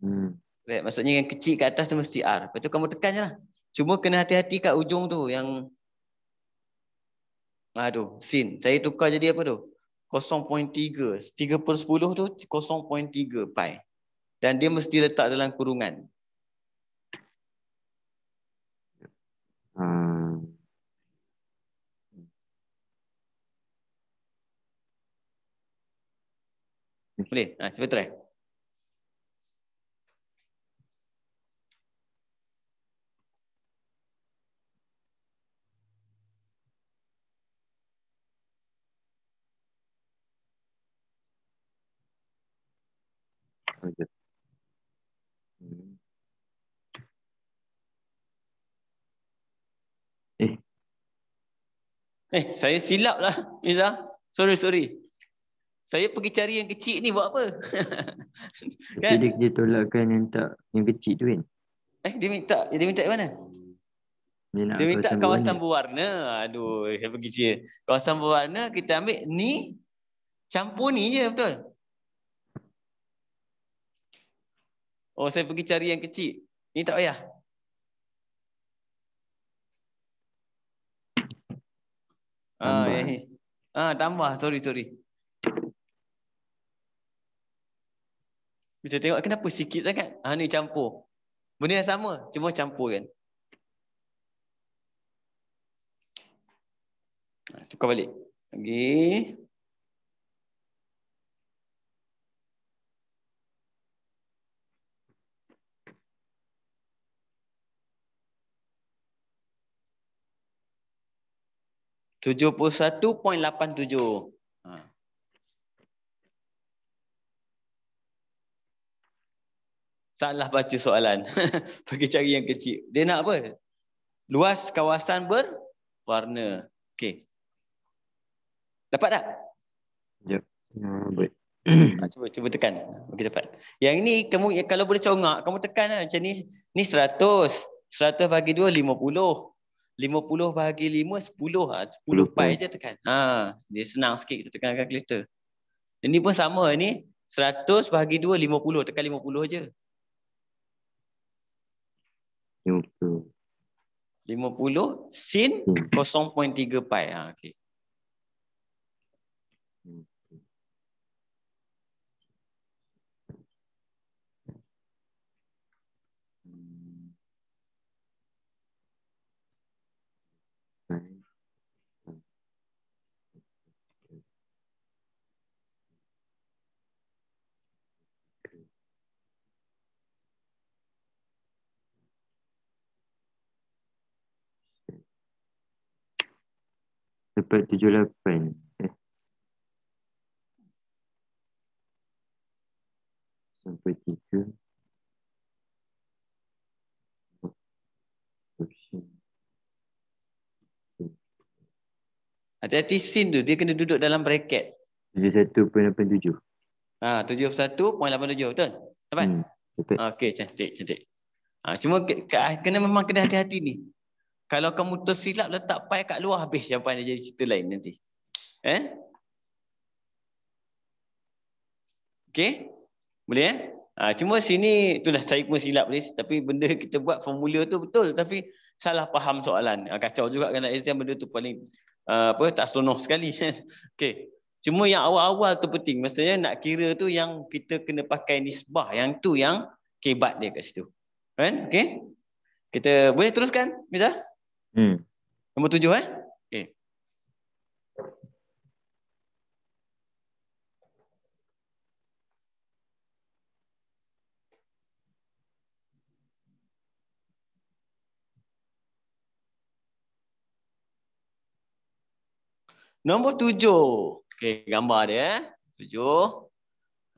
S1: Hmm. Red maksudnya yang kecil kat atas tu mesti R. Lepas tu kamu tekan je lah. Cuma kena hati-hati kat ujung tu yang Aduh, sin. Saya tukar jadi apa tu? 0.3. 3 per 10 tu 0.3 pi. Dan dia mesti letak dalam kurungan. Hmm. Boleh. Ha, cuba try. Hmm. Eh. eh, saya silap lah, Izzah. Sorry, sorry saya pergi cari yang kecil ni buat apa? kan? Jadi
S2: dia tolakkan yang tak yang kecil tu kan.
S1: Eh dia minta dia minta mana? Dia, dia minta kawasan, berwarna. berwarna. Aduh, saya pergi cari. Kawasan berwarna kita ambil ni campur ni je betul. Oh, saya pergi cari yang kecil. Ni tak payah. Ah, eh. ah, tambah. Sorry, sorry. Bisa tengok kenapa sikit sangat. Ha ni campur. Benda yang sama, cuma campur kan. Ah, tukar balik. Lagi. Okay. 71.87. Taklah baca soalan. Pergi cari yang kecil. Dia nak apa? Luas kawasan berwarna. Okey. Dapat tak? Ya. ya baik. Ah, cuba cuba tekan. Okey dapat. Yang ini kamu kalau boleh congak kamu tekan lah. macam ni. Ni 100. 100 bagi 2 50. 50 bagi 5 10 ah. 10 pi je tekan. Ha, dia senang sikit kita tekan kalkulator. Ini pun sama ni 100 bagi 2 50 tekan 50 aje. 50 sin 0.3 pi. Ha, okay.
S2: Dapat tujuh lapan. Eh. Sampai tiga.
S1: Hati-hati sin tu, dia kena duduk dalam bracket.
S2: 71.87.
S1: Ah, 71.87, betul? Dapat? Hmm, dapat. Okey, cantik, cantik. Ah, cuma kena memang kena hati-hati ni. Kalau kamu tersilap letak pai kat luar habis jawapan dia jadi cerita lain nanti. Eh? Okey? Boleh eh? Ha, cuma sini itulah saya pun silap ni tapi benda kita buat formula tu betul tapi salah faham soalan. Ha, kacau juga kena kan exam benda tu paling uh, apa tak seronok sekali. Okey. Cuma yang awal-awal tu penting. Maksudnya nak kira tu yang kita kena pakai nisbah. Yang tu yang kebat dia kat situ. Kan? Okey. Kita boleh teruskan? Bisa? Hmm. Nombor tujuh eh? Okay. Nombor tujuh. Okay, gambar dia. Eh? Tujuh.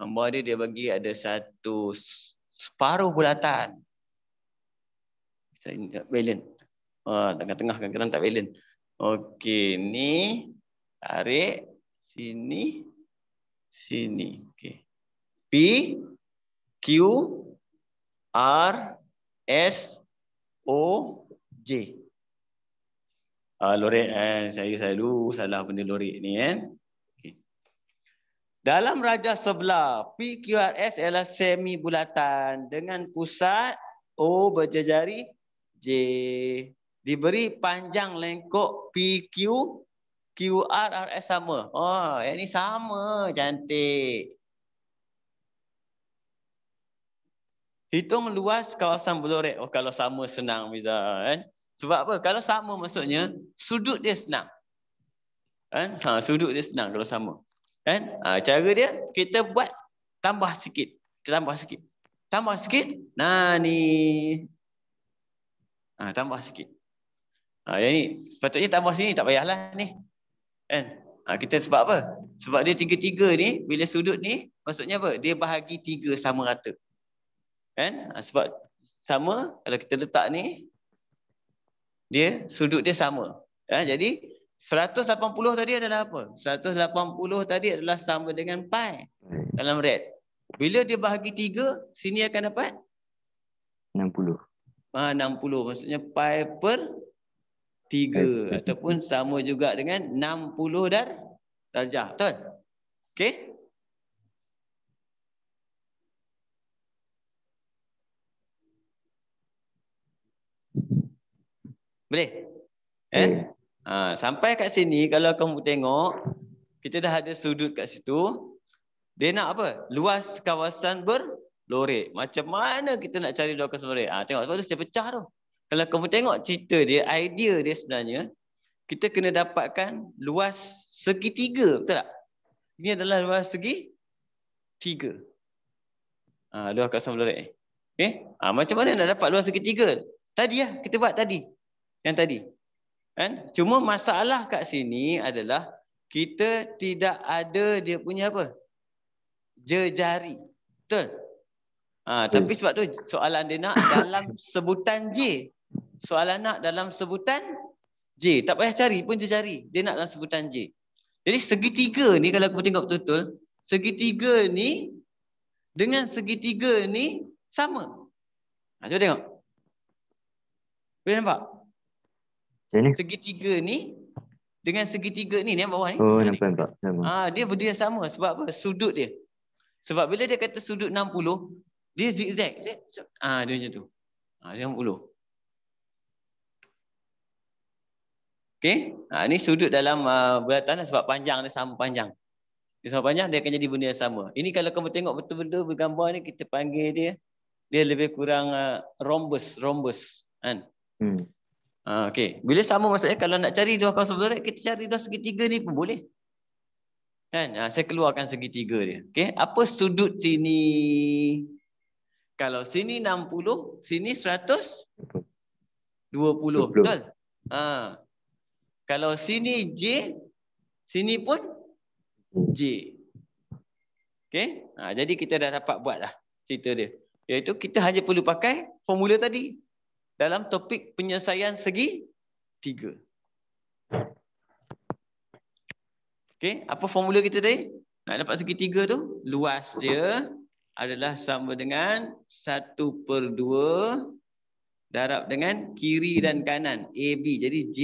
S1: Gambar dia, dia bagi ada satu separuh bulatan. Saya ingat balance. Wah, tengah-tengah kadang-kadang tak balance. Okey, ni tarik sini sini. Okey. P Q R S O J. Ah lorik eh saya saya dulu salah benda lorik ni kan. Okey. Dalam rajah sebelah PQRS ialah semi bulatan dengan pusat O berjejari J diberi panjang lengkok PQ QR RS sama. Oh, yang ni sama cantik. Hitung luas kawasan belorek. Oh, kalau sama senang Miza kan. Sebab apa? Kalau sama maksudnya sudut dia senang. Kan? Ha, sudut dia senang kalau sama. Kan? Ha, cara dia kita buat tambah sikit. Kita tambah sikit. Tambah sikit. Nah ni. Ha, tambah sikit. Ha, yang ni, sepatutnya tambah sini tak payahlah ni. Kan? Ha, kita sebab apa? Sebab dia tiga-tiga ni, bila sudut ni, maksudnya apa? Dia bahagi tiga sama rata. Kan? Ha, sebab sama, kalau kita letak ni, dia sudut dia sama. Ha, jadi, 180 tadi adalah apa? 180 tadi adalah sama dengan pi dalam red. Bila dia bahagi tiga, sini akan dapat? 60. Ha, 60 maksudnya pi per tiga kan? ataupun sama juga dengan 60 dar darjah. Betul? Okey. Boleh? Eh? Ha, sampai kat sini kalau kamu tengok kita dah ada sudut kat situ. Dia nak apa? Luas kawasan berlorek. Macam mana kita nak cari dua kawasan berlorek? Ha, tengok sebab tu saya pecah tu kalau kamu tengok cerita dia, idea dia sebenarnya, kita kena dapatkan luas segi tiga, betul tak? Ini adalah luas segi tiga. Ha, luas kat sama lorik. Okay? Ha, macam mana nak dapat luas segi tiga? Tadi lah, kita buat tadi. Yang tadi. Kan? Cuma masalah kat sini adalah kita tidak ada dia punya apa? Jejari. Betul? Ha, tapi sebab tu soalan dia nak dalam sebutan J soalan nak dalam sebutan J. Tak payah cari pun dia cari. Dia nak dalam sebutan J. Jadi segitiga ni kalau aku tengok betul-betul. Segitiga ni dengan segitiga ni sama. Ha, cuba tengok. Boleh nampak? Ini. Segitiga ni dengan segitiga ni ni yang bawah ni. Oh ni. nampak nampak. nampak. Ah, ha, dia berdiri sama sebab apa? Sudut dia. Sebab bila dia kata sudut 60, dia zigzag. Ah ha, dia macam tu. Ah ha, 60. Okey. Ha ni sudut dalam uh, beratan sebab panjang dia sama panjang. Dia sama panjang dia akan jadi benda yang sama. Ini kalau kamu tengok betul-betul bergambar ni kita panggil dia dia lebih kurang uh, rombus. rhombus kan. Hmm. Ha, okey. Bila sama maksudnya kalau nak cari dua kawasan berat kita cari dua segitiga ni pun boleh. Kan? Ha, saya keluarkan segitiga dia. Okey. Apa sudut sini? Kalau sini 60, sini 100 20. 20. Betul? Ha. Kalau sini J, sini pun J. Okay? Ha, jadi kita dah dapat buat lah cerita dia. Iaitu kita hanya perlu pakai formula tadi. Dalam topik penyelesaian segi tiga. Okay? Apa formula kita tadi? Nak dapat segi tiga tu? Luas dia adalah sama dengan satu per dua darab dengan kiri dan kanan. AB. Jadi J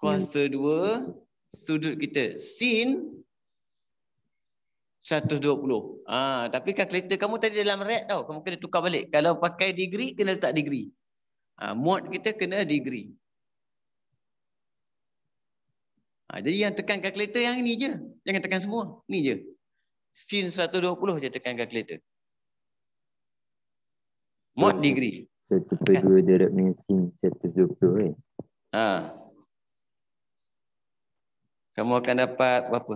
S1: kuasa dua sudut kita sin 120. Ha, ah, tapi kalkulator kamu tadi dalam rad tau. Kamu kena tukar balik. Kalau pakai degree, kena letak degree. Ha, mod kita kena degree. Ha, jadi yang tekan kalkulator yang ni je. Jangan tekan semua. Ni je. Sin 120 je tekan kalkulator. Mod degree.
S2: 1 per dua darab dengan sin 120 kan? Eh?
S1: Ha kamu akan dapat berapa?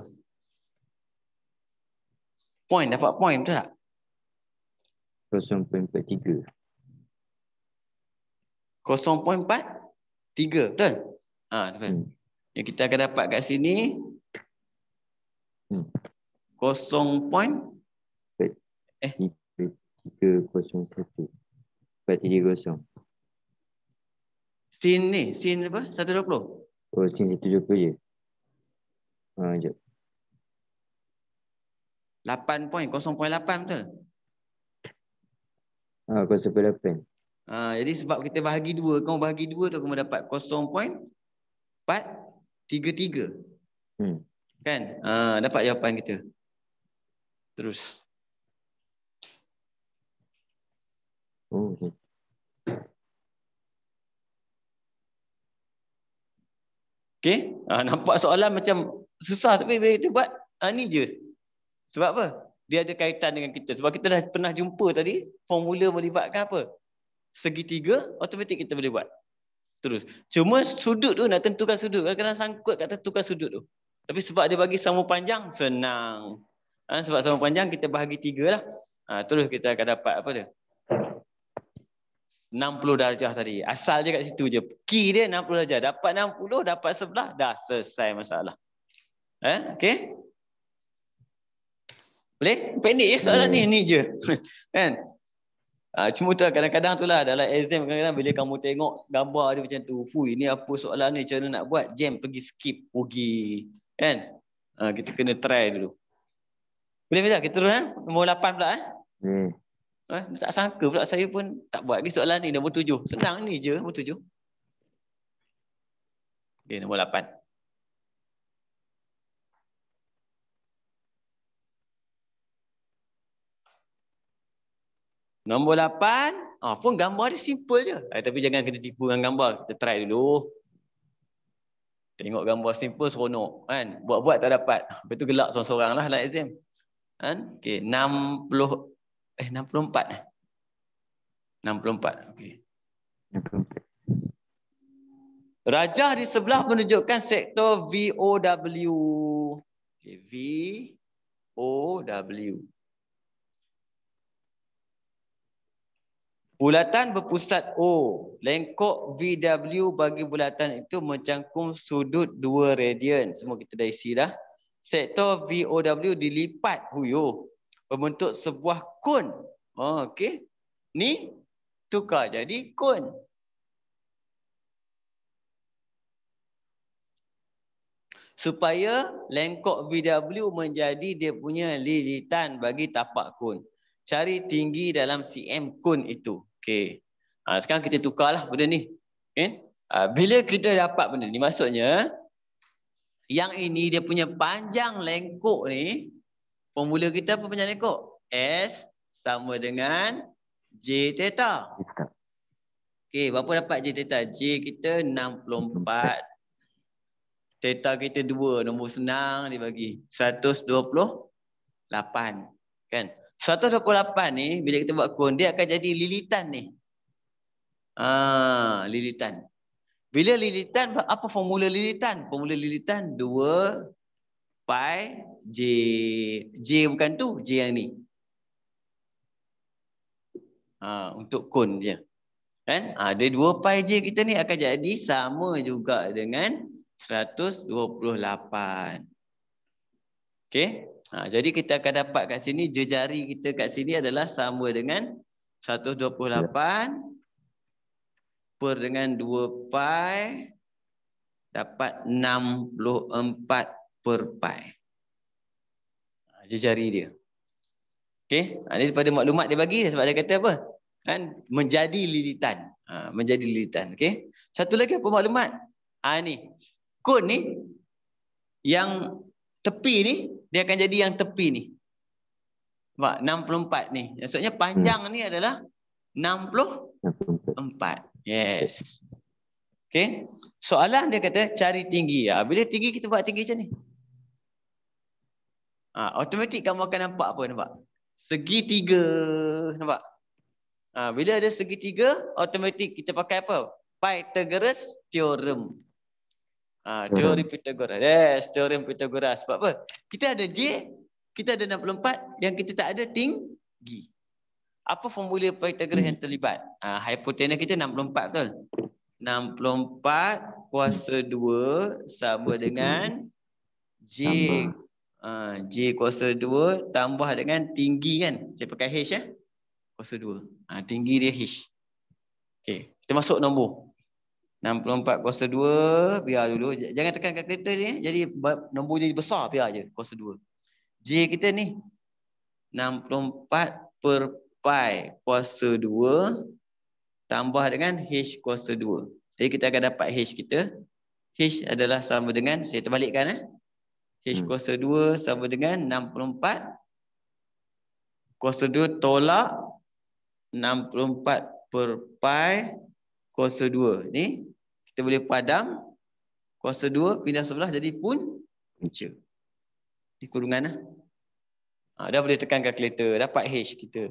S1: Poin, dapat poin betul tak?
S2: 0.43 0.43
S1: betul? Ha, betul. Hmm. Yang kita akan dapat kat sini hmm. 0.3
S2: eh 0.41 430.
S1: Sin ni, sin apa? 120. Oh,
S2: sin 70 je. Ha, jap.
S1: 8 poin, 0.8 betul?
S2: Ha, 0.8.
S1: Ha, jadi sebab kita bahagi 2, kau bahagi 2 tu kau dapat 0.433. Hmm. Kan? Ha, dapat jawapan kita. Terus. Oh, okey. ha, nampak soalan macam susah tapi bila kita buat ha, ni je sebab apa dia ada kaitan dengan kita sebab kita dah pernah jumpa tadi formula melibatkan apa segitiga automatik kita boleh buat terus cuma sudut tu nak tentukan sudut kena sangkut kat tentukan sudut tu tapi sebab dia bagi sama panjang senang ha, sebab sama panjang kita bahagi tiga lah ha, terus kita akan dapat apa dia 60 darjah tadi. Asal je kat situ je. Key dia 60 darjah. Dapat 60, dapat sebelah, dah selesai masalah. Eh, okay. Boleh? Pendek ya soalan hmm. ni. Ni je. kan? Ha, cuma tu lah, kadang-kadang tu lah dalam exam kadang-kadang bila kamu tengok gambar dia macam tu. Fui ni apa soalan ni macam nak buat. Jam pergi skip. Pergi. Kan? Ha, kita kena try dulu. Boleh tak? Kita terus. Eh? Nombor 8 pula. Eh? Hmm. Eh, tak sangka pula saya pun tak buat lagi soalan ni. Nombor 7. Senang ni je. Nombor 7. Okay, nombor 8. Nombor 8, ah pun gambar dia simple je. Eh, tapi jangan kita tipu dengan gambar. Kita try dulu. Tengok gambar simple seronok kan. Buat-buat tak dapat. Lepas tu gelak seorang-seorang lah dalam exam. Kan? Okay. 60, eh 64 eh. 64. Okay. Rajah di sebelah menunjukkan sektor VOW. Okay, W. Bulatan berpusat O, lengkok VW bagi bulatan itu mencangkum sudut 2 radian. Semua kita dah isi dah. Sektor VOW dilipat huyo membentuk sebuah kun. Oh, okey. Ni tukar jadi kun. Supaya lengkok VW menjadi dia punya lilitan bagi tapak kun. Cari tinggi dalam cm kun itu. Okey. Ha, sekarang kita tukarlah benda ni. Okey. Ha, bila kita dapat benda ni maksudnya yang ini dia punya panjang lengkok ni formula kita apa panjang lengkok? S sama dengan J theta. Okey, berapa dapat J theta? J kita 64. Theta kita dua, nombor senang dibagi 128. Kan? 128 ni bila kita buat kon dia akan jadi lilitan ni. Ah, lilitan. Bila lilitan apa formula lilitan? Formula lilitan 2 pi j j bukan tu, j yang ni. Ah, untuk kon dia. Kan? Ah, dia 2 pi j kita ni akan jadi sama juga dengan 128. Okey? Ha, jadi kita akan dapat kat sini jejari kita kat sini adalah sama dengan 128 per dengan 2 pi dapat 64 per pi. Ha, jejari dia. Okey, ha, ini daripada maklumat dia bagi sebab dia kata apa? Kan menjadi lilitan. Ha, menjadi lilitan, okey. Satu lagi apa maklumat? Ah ha, ni. Kon ni yang tepi ni dia akan jadi yang tepi ni. Nampak? 64 ni. Maksudnya panjang hmm. ni adalah 64. Yes. Okay. Soalan dia kata cari tinggi. Ha, bila tinggi kita buat tinggi macam ni. Ha, automatik kamu akan nampak apa nampak? Segi tiga. Nampak? Ha, bila ada segi tiga, automatik kita pakai apa? Pythagoras Theorem. Ha, teori Pythagoras. Yes, teori Pythagoras. Sebab apa? Kita ada J, kita ada 64, yang kita tak ada tinggi. Apa formula Pythagoras yang hmm. terlibat? Ha, ah, hypotenus kita 64 betul? 64 kuasa 2 sama dengan J ha, J kuasa 2 tambah dengan tinggi kan? Saya pakai H ya? Kuasa 2. Ha, tinggi dia H. Okay. Kita masuk nombor. 64 6402 biar dulu jangan tekan kat kereta ni eh. jadi nombor jadi besar biar aje 02 J kita ni 64 per pi kuasa 2 tambah dengan H kuasa 2 jadi kita akan dapat H kita H adalah sama dengan saya terbalikkan eh H hmm. kuasa 2 sama dengan 64 kuasa 2 tolak 64 per pi kuasa 2 ni kita boleh padam kuasa 2 pindah sebelah jadi pun punca di kurunganlah ha, dah boleh tekan kalkulator dapat h kita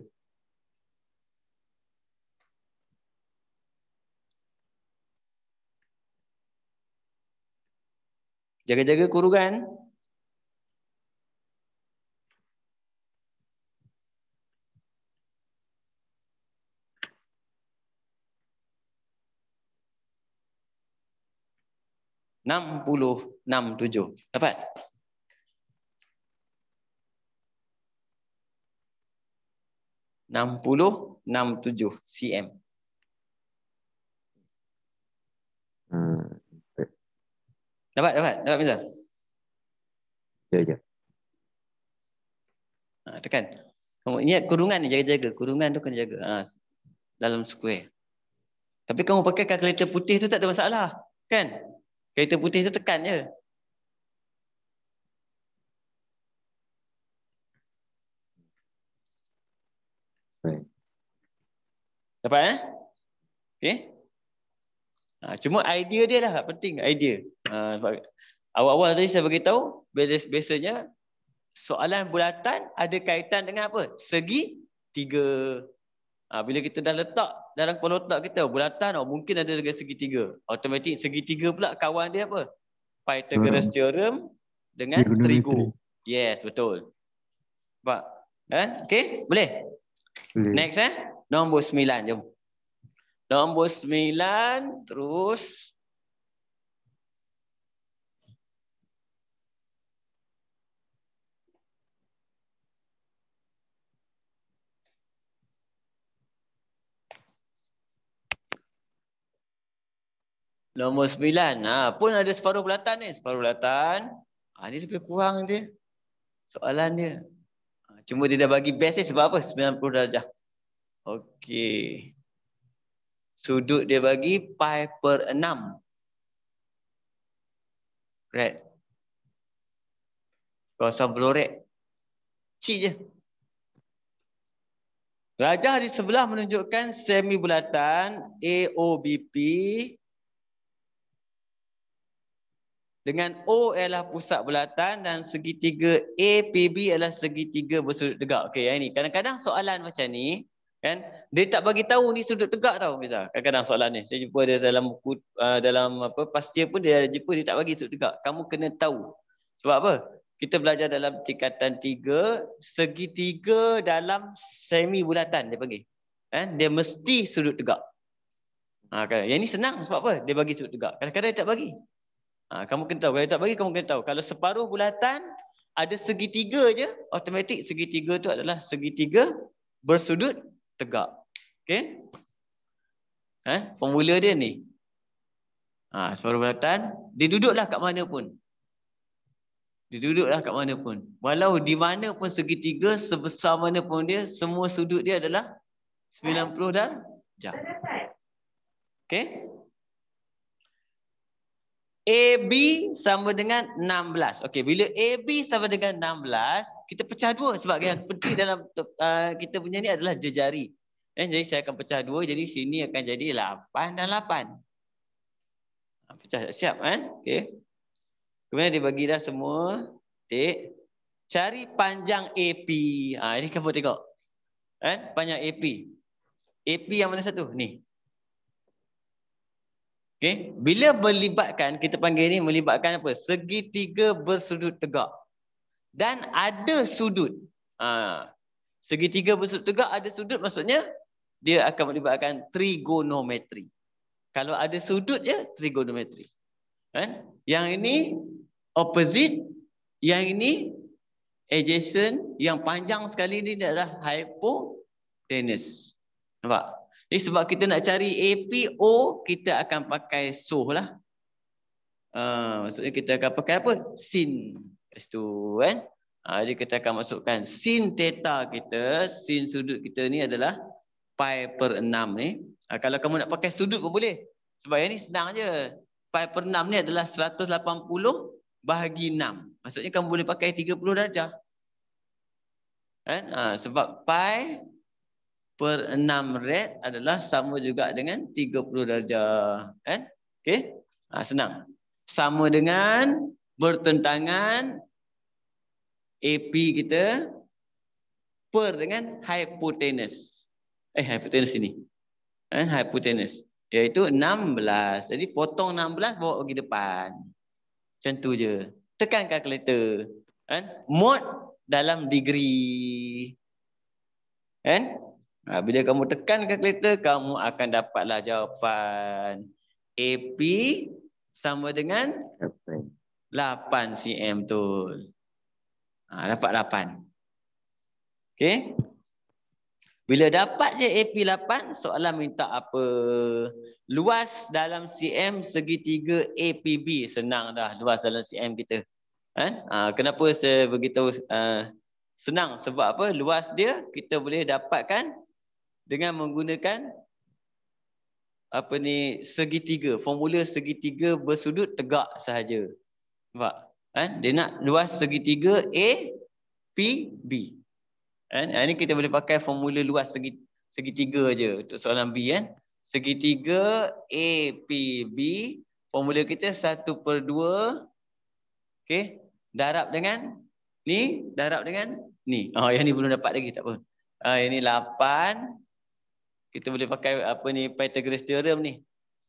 S1: jaga-jaga kurungan 6067. Dapat? enam puluh enam tujuh cm. Hmm. Dapat, dapat, dapat Bisa. Ya, ya. Ha, tekan. Kamu ingat kurungan ni jaga-jaga. Kurungan tu kena jaga ha, dalam square. Tapi kamu pakai kalkulator putih tu tak ada masalah. Kan? Kereta putih tu tekan je. Dapat eh? Okay. Ha, cuma idea dia lah penting idea. Ha, awal-awal tadi saya beritahu biasanya soalan bulatan ada kaitan dengan apa? Segi tiga. Ha, bila kita dah letak dalam kepala otak kita bulatan oh, mungkin ada segi segitiga automatik segitiga pula kawan dia apa Pythagoras hmm. theorem dengan trigo yes betul nampak eh? ok boleh? boleh next eh nombor 9 jom nombor 9 terus Nombor sembilan. Ha, pun ada separuh bulatan ni. Separuh bulatan. Ha, ni lebih kurang dia. Soalan dia. Ha, cuma dia dah bagi best ni sebab apa? 90 darjah. Okey. Sudut dia bagi pi per enam. Red. Kosong blue red. Cik je. Rajah di sebelah menunjukkan semi bulatan AOBP dengan O ialah pusat bulatan dan segitiga APB adalah segitiga bersudut tegak. Okey, yang ini kadang-kadang soalan macam ni kan dia tak bagi tahu ni sudut tegak tau biasa. Kadang-kadang soalan ni saya jumpa dia dalam buku uh, dalam apa Pasti pun dia jumpa dia tak bagi sudut tegak. Kamu kena tahu. Sebab apa? Kita belajar dalam tingkatan tiga segitiga dalam semi bulatan dia panggil. Kan? Dia mesti sudut tegak. Ha, kan? yang ini senang sebab apa? Dia bagi sudut tegak. Kadang-kadang dia tak bagi. Ha, kamu kena tahu. Kalau tak bagi, kamu kena tahu. Kalau separuh bulatan, ada segitiga je, automatik segitiga tu adalah segitiga bersudut tegak. Okay. Ha, formula dia ni. Ha, separuh bulatan, dia duduklah kat mana pun. Dia duduklah kat mana pun. Walau di mana pun segitiga, sebesar mana pun dia, semua sudut dia adalah 90 darjah. Okay. Okay. AB sama dengan 16. Okey, bila AB sama dengan 16, kita pecah dua sebab yang penting dalam uh, kita punya ni adalah jejari. Eh, jadi saya akan pecah dua, jadi sini akan jadi 8 dan 8. Ah, pecah siap kan? Okey. Kemudian dia dah semua. Okay. Cari panjang AP. Ha, ah, ini kamu tengok. Eh, panjang AP. AP yang mana satu? Ni. Okay. Bila melibatkan, kita panggil ini melibatkan apa? Segitiga bersudut tegak. Dan ada sudut. Ha. Segitiga bersudut tegak ada sudut maksudnya dia akan melibatkan trigonometri. Kalau ada sudut je, trigonometri. Kan? Yang ini opposite, yang ini adjacent, yang panjang sekali ini adalah hypotenuse. Nampak? Jadi sebab kita nak cari APO, kita akan pakai SOH lah. Uh, maksudnya kita akan pakai apa? SIN. Lepas tu kan. Uh, jadi kita akan masukkan SIN theta kita. SIN sudut kita ni adalah pi per 6 ni. Uh, kalau kamu nak pakai sudut pun boleh. Sebab yang ni senang je. Pi per 6 ni adalah 180 bahagi 6. Maksudnya kamu boleh pakai 30 darjah. Kan? Uh, sebab pi per 6 red adalah sama juga dengan 30 darjah. Kan? Okay? Ha, senang. Sama dengan bertentangan AP kita per dengan hypotenuse. Eh, hypotenuse ini. Eh, hypotenuse. Iaitu 16. Jadi, potong 16, bawa pergi depan. Macam tu je. Tekan kalkulator. Eh, kan? mode dalam degree. Eh, Ha, bila kamu tekan kalkulator, kamu akan dapatlah jawapan AP sama dengan 8 cm tu. Ha, dapat 8. Okay. Bila dapat je AP 8, soalan minta apa? Luas dalam cm segitiga APB. Senang dah luas dalam cm kita. Ha? Ha, kenapa saya beritahu uh, senang? Sebab apa? Luas dia kita boleh dapatkan dengan menggunakan apa ni segitiga formula segitiga bersudut tegak sahaja nampak kan dia nak luas segitiga a p b kan ini ha, kita boleh pakai formula luas segi segitiga aje untuk soalan b kan segitiga a p b formula kita 1/2 okey darab dengan ni darab dengan ni oh yang ni belum dapat lagi tak apa ah uh, ini 8 kita boleh pakai apa ni Pythagoras theorem ni.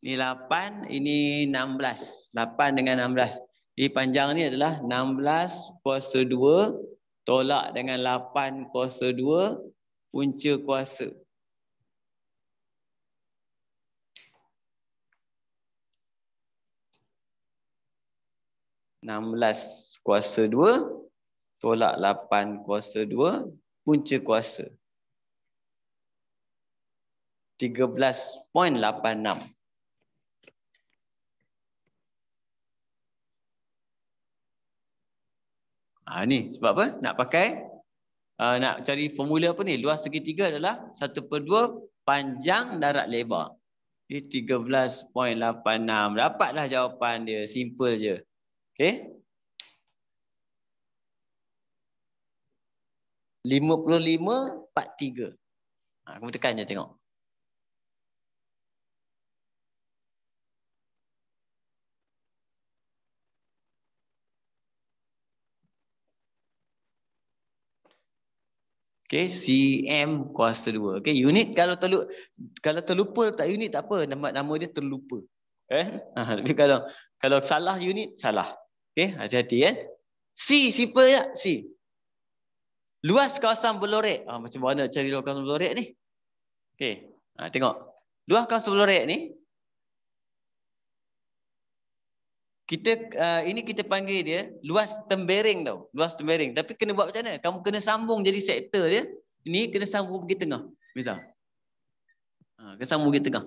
S1: Ni 8, ini 16. 8 dengan 16. Jadi panjang ni adalah 16 kuasa 2 tolak dengan 8 kuasa 2 punca kuasa. Enam belas kuasa dua, tolak lapan kuasa dua, punca kuasa. 13.86. Ha, ni sebab apa? Nak pakai, uh, nak cari formula apa ni? Luas segitiga adalah 1 per 2 panjang darat lebar. Ini 13.86. Dapatlah jawapan dia. Simple je. Okay. 55.43. Ha, kamu tekan je tengok. Okay, CM kuasa 2. Okay, unit kalau terlu kalau terlupa tak unit tak apa, nama nama dia terlupa. Eh? Tapi ha, kalau kalau salah unit, salah. Okay, hati-hati eh. C, siapa ya? C. Luas kawasan belorek. Ah, macam mana cari luas kawasan belorek ni? Okay, ah, ha, tengok. Luas kawasan belorek ni, kita uh, ini kita panggil dia luas tembering tau luas tembering tapi kena buat macam mana kamu kena sambung jadi sektor dia ini kena sambung pergi tengah misal ha kena sambung pergi tengah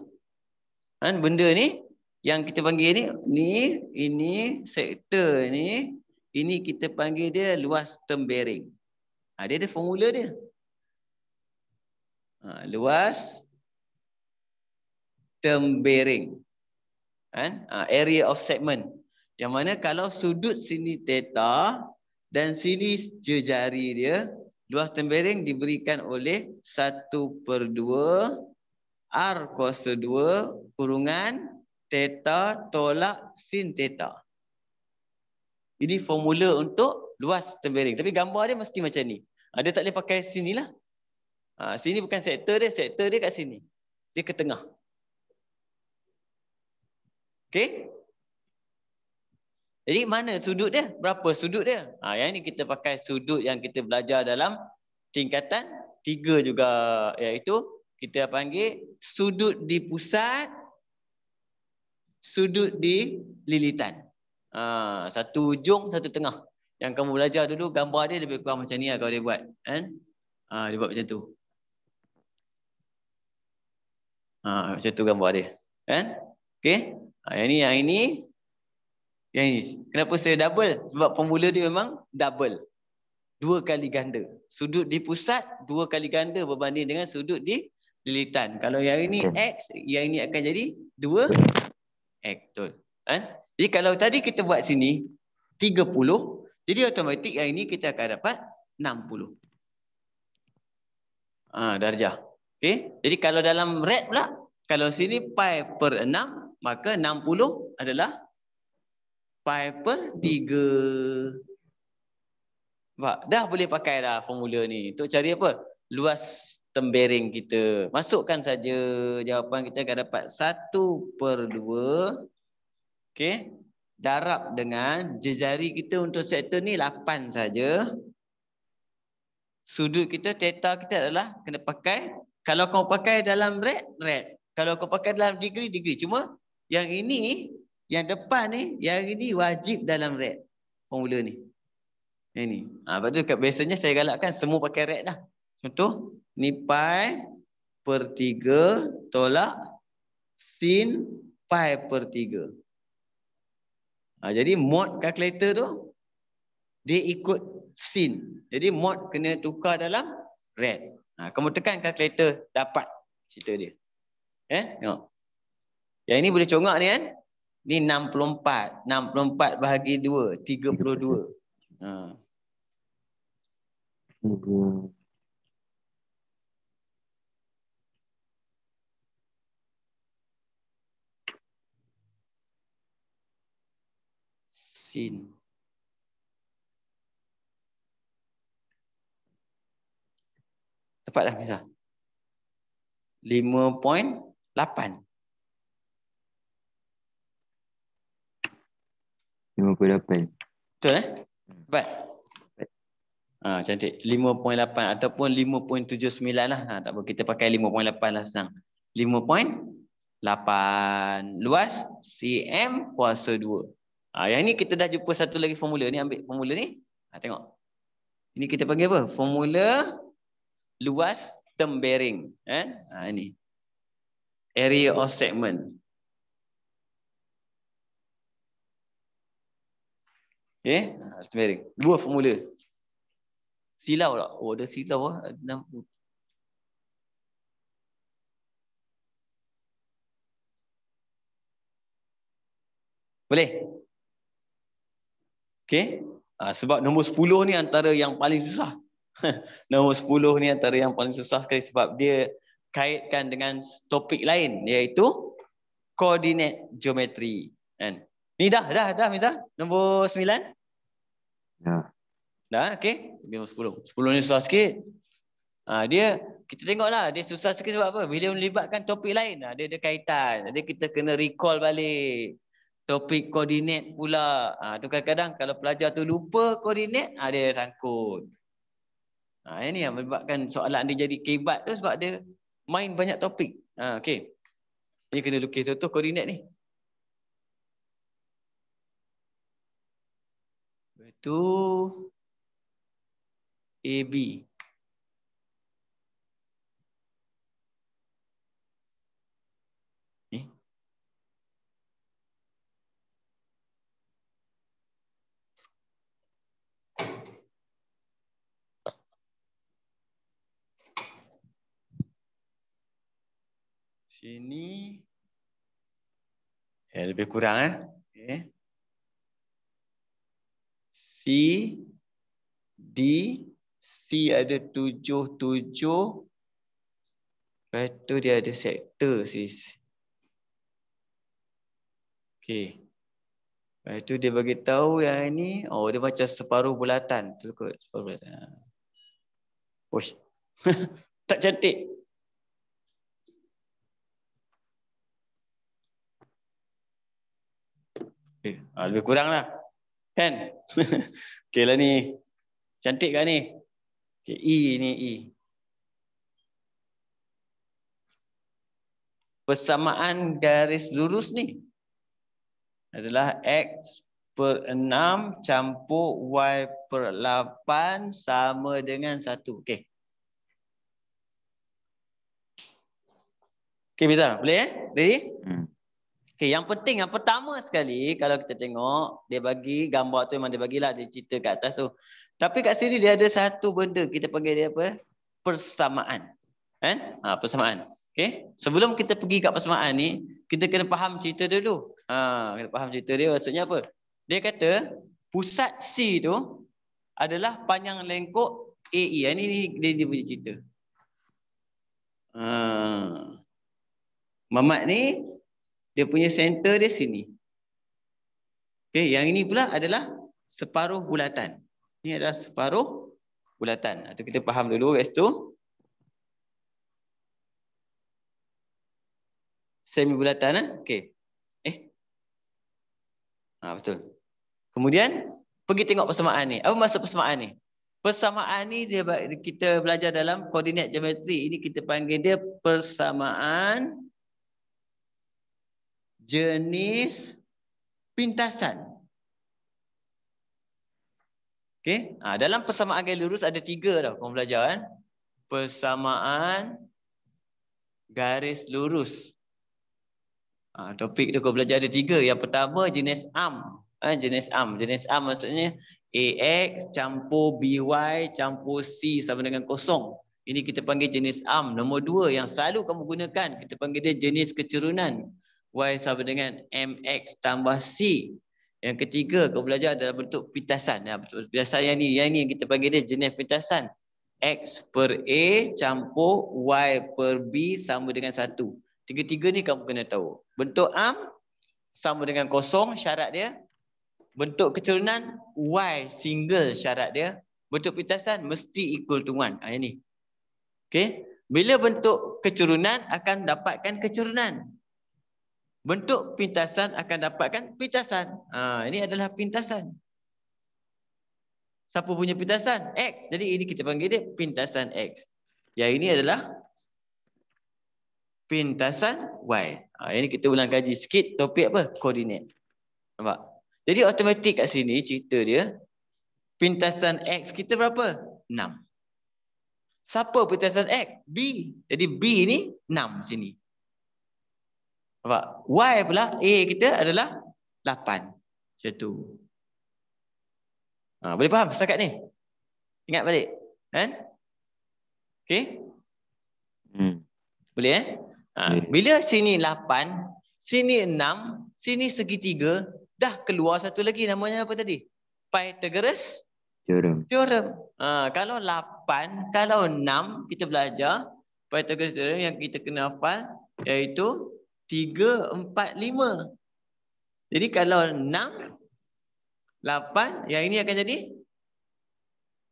S1: kan benda ni yang kita panggil ni ni ini sektor ni ini kita panggil dia luas tembering ha, dia ada formula dia ha, luas tembering kan ha, ha, area of segment yang mana kalau sudut sini theta dan sini jejari dia, luas tembiring diberikan oleh 1 per 2 R kuasa 2 kurungan theta tolak sin theta. Ini formula untuk luas tembiring. Tapi gambar dia mesti macam ni. Ah, dia tak boleh pakai sini lah. Ah, sini bukan sektor dia, sektor dia kat sini. Dia ke tengah. Okay. Jadi mana sudut dia? Berapa sudut dia? Ha, yang ini kita pakai sudut yang kita belajar dalam tingkatan tiga juga. Iaitu kita panggil sudut di pusat, sudut di lilitan. Ha, satu ujung, satu tengah. Yang kamu belajar dulu, gambar dia lebih kurang macam ni lah kalau dia buat. Kan? Ha, dia buat macam tu. Ha, macam tu gambar dia. Kan? Okay? Ha, yang ini, yang ini yang ini. Kenapa saya double? Sebab formula dia memang double. Dua kali ganda. Sudut di pusat, dua kali ganda berbanding dengan sudut di lilitan. Kalau yang ini X, yang ini akan jadi dua X. Betul. Ha? Jadi kalau tadi kita buat sini, 30. Jadi otomatik yang ini kita akan dapat 60. Ha, darjah. Okay? Jadi kalau dalam red pula, kalau sini pi per 6, maka 60 adalah pi per 3. Nampak? Dah boleh pakai dah formula ni. Untuk cari apa? Luas tembering kita. Masukkan saja jawapan kita akan dapat 1 per 2. Okay. Darab dengan jejari kita untuk sektor ni 8 saja. Sudut kita, theta kita adalah kena pakai. Kalau kau pakai dalam red, red. Kalau kau pakai dalam degree, degree. Cuma yang ini yang depan ni, yang ini wajib dalam red. Formula ni. Yang ni. Ha, lepas tu biasanya saya galakkan semua pakai red dah. Contoh, ni pi per 3 tolak sin pi per 3. Ha, jadi mod calculator tu, dia ikut sin. Jadi mod kena tukar dalam red. Ha, kamu tekan calculator, dapat cerita dia. Eh, tengok. Yang ini boleh congak ni kan. Ni 64. 64 bahagi 2. 32. Ha. Sin. Tepat dah, Misa. 5.8. 58. Betul eh? Hmm. Baik. Ha, cantik. 5.8 ataupun 5.79 lah. Ha, tak apa. Kita pakai 5.8 lah senang. 5.8 luas CM kuasa 2. Ha, yang ni kita dah jumpa satu lagi formula. Ni ambil formula ni. Ha, tengok. Ini kita panggil apa? Formula luas term bearing. Eh? Ha, ini. Area of segment. Eh, ah, semering. Dua formula. Silau tak? Oh, ada silau lah. Enam Boleh? Okay. Ha, ah, sebab nombor 10 ni antara yang paling susah. nombor 10 ni antara yang paling susah sekali sebab dia kaitkan dengan topik lain iaitu koordinat geometri. Kan? Ni dah, dah, dah Miza. Nombor 9. Ya. Dah, okey. Nombor 10. 10 ni susah sikit. Ha, dia kita tengoklah dia susah sikit sebab apa? Bila melibatkan topik lain, ada ada kaitan. Jadi kita kena recall balik topik koordinat pula. Ha, tu kadang-kadang kalau pelajar tu lupa koordinat, ha, ah, dia sangkut. Ha, ini yang melibatkan soalan dia jadi kebat tu sebab dia main banyak topik. Ha, okey. Dia kena lukis contoh koordinat ni. itu AB. Eh? Ini
S2: ya, eh, lebih kurang eh?
S1: Okay. C, D, C ada tujuh, tujuh. Lepas tu dia ada sektor sis. Okay. Lepas tu dia bagi tahu yang ini, oh dia macam separuh bulatan. tu kot, separuh bulatan. Oish. Ha. tak cantik. Okay. Eh, ah, lebih kurang lah. Kan? okay lah ni. Cantik kan ni? Okay, E ni E. Persamaan garis lurus ni adalah X per 6 campur Y per 8 sama dengan 1. Okay. Okay, Bita. Boleh eh? Ready? Hmm. Okay, yang penting yang pertama sekali kalau kita tengok dia bagi gambar tu memang dia bagilah dia cerita kat atas tu. Tapi kat sini dia ada satu benda kita panggil dia apa? Persamaan. Kan? Ha, persamaan. Okay. Sebelum kita pergi kat persamaan ni, kita kena faham cerita dia dulu. Ha, kena faham cerita dia maksudnya apa? Dia kata pusat C tu adalah panjang lengkok AE. Ha, ini dia, dia punya cerita. Ha. Mamat ni dia punya center dia sini. Okay, yang ini pula adalah separuh bulatan. Ini adalah separuh bulatan. Itu kita faham dulu kat situ. Semi bulatan ah. Okey. Eh. ha, betul. Kemudian pergi tengok persamaan ni. Apa maksud persamaan ni? Persamaan ni dia kita belajar dalam koordinat geometri. Ini kita panggil dia persamaan jenis pintasan. Okey, ha, dalam persamaan garis lurus ada tiga dah kau belajar kan? Persamaan garis lurus. Ha, topik tu kau belajar ada tiga. Yang pertama jenis am, ha, jenis am. Jenis am maksudnya AX campur BY campur C sama dengan kosong. Ini kita panggil jenis am. Nombor dua yang selalu kamu gunakan, kita panggil dia jenis kecerunan. Y sama dengan MX tambah C. Yang ketiga kau belajar adalah bentuk pintasan. Ya, bentuk pintasan yang ni, yang ni kita panggil dia jenis pintasan. X per A campur Y per B sama dengan 1. Tiga-tiga ni kamu kena tahu. Bentuk am sama dengan kosong syarat dia. Bentuk keturunan Y single syarat dia. Bentuk pintasan mesti equal to 1. Ha, yang ni. Okay. Bila bentuk keturunan akan dapatkan keturunan. Bentuk pintasan akan dapatkan pintasan. Ha, ini adalah pintasan. Siapa punya pintasan? X. Jadi ini kita panggil dia pintasan X. Yang ini adalah pintasan Y. Ha, ini kita ulang kaji sikit topik apa? Koordinat. Nampak? Jadi otomatik kat sini cerita dia. Pintasan X kita berapa? 6. Siapa pintasan X? B. Jadi B ni 6 sini. Nampak? Y pula A kita adalah 8. Macam tu. Ha, boleh faham setakat ni? Ingat balik. Kan? Okay? Hmm. Boleh eh? Ha, bila sini 8, sini 6, sini segitiga, dah keluar satu lagi namanya apa tadi? Pythagoras? Theorem. Theorem. Ha, kalau 8, kalau 6, kita belajar Pythagoras Theorem yang kita kena hafal, iaitu tiga, empat, lima. Jadi kalau enam, lapan, yang ini akan jadi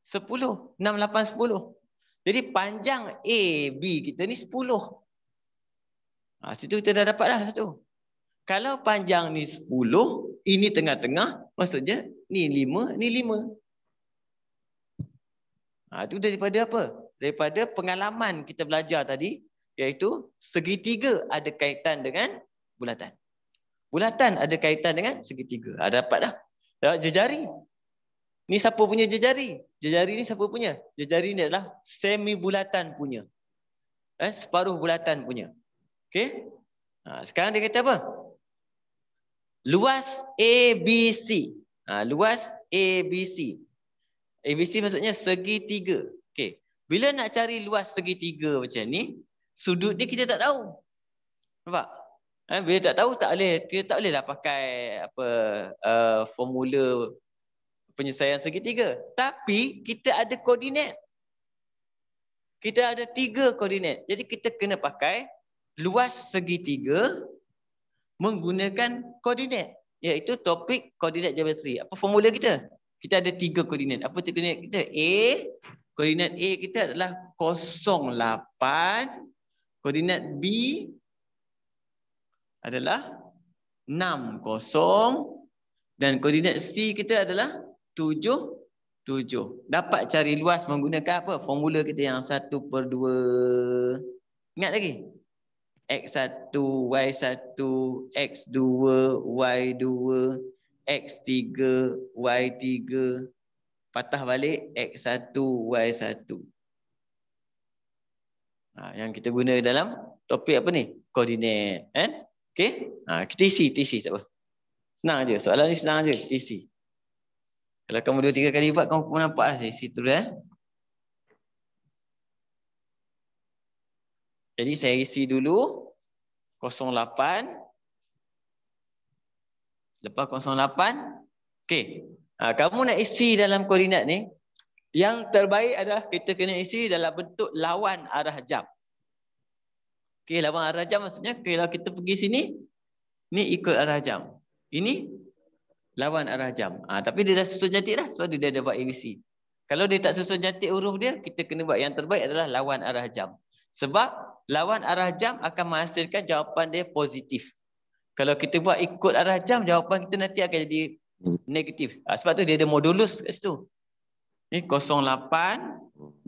S1: sepuluh. Enam, lapan, sepuluh. Jadi panjang A, B kita ni sepuluh. Ha, situ kita dah dapat dah satu. Kalau panjang ni sepuluh, ini tengah-tengah, maksudnya ni lima, ni lima. Ha, itu daripada apa? Daripada pengalaman kita belajar tadi, iaitu segitiga ada kaitan dengan bulatan. Bulatan ada kaitan dengan segitiga. Ada dapat dah. Dapat jejari. Ni siapa punya jejari? Jejari ni siapa punya? Jejari ni adalah semi bulatan punya. Eh, separuh bulatan punya. Okay. Ha, sekarang dia kata apa? Luas ABC. Ha, luas ABC. ABC maksudnya segitiga. Okay. Bila nak cari luas segitiga macam ni, sudut ni kita tak tahu. Nampak? Ha, bila tak tahu tak boleh kita tak bolehlah pakai apa uh, formula penyelesaian segitiga. Tapi kita ada koordinat. Kita ada tiga koordinat. Jadi kita kena pakai luas segitiga menggunakan koordinat iaitu topik koordinat geometri. Apa formula kita? Kita ada tiga koordinat. Apa tiga koordinat kita? A koordinat A kita adalah 0 Koordinat B adalah 6, 0. Dan koordinat C kita adalah 7, 7. Dapat cari luas menggunakan apa? Formula kita yang 1 per 2. Ingat lagi? X1, Y1, X2, Y2, X3, Y3. Patah balik X1, Y1 ha, yang kita guna dalam topik apa ni koordinat kan okey ha kita isi kita isi tak apa senang aje soalan ni senang aje kita isi kalau kamu dua tiga kali buat kamu pun nampaklah isi tu dah eh? jadi saya isi dulu 08 Lepas 08. Okay. Ha, kamu nak isi dalam koordinat ni. Yang terbaik adalah kita kena isi dalam bentuk lawan arah jam. Okay, lawan arah jam maksudnya kalau kita pergi sini, ni ikut arah jam. Ini lawan arah jam. ha, tapi dia dah susun cantik dah sebab dia dah buat ABC. Kalau dia tak susun cantik huruf dia, kita kena buat yang terbaik adalah lawan arah jam. Sebab lawan arah jam akan menghasilkan jawapan dia positif. Kalau kita buat ikut arah jam, jawapan kita nanti akan jadi negatif. Ha, sebab tu dia ada modulus kat situ. Ini 08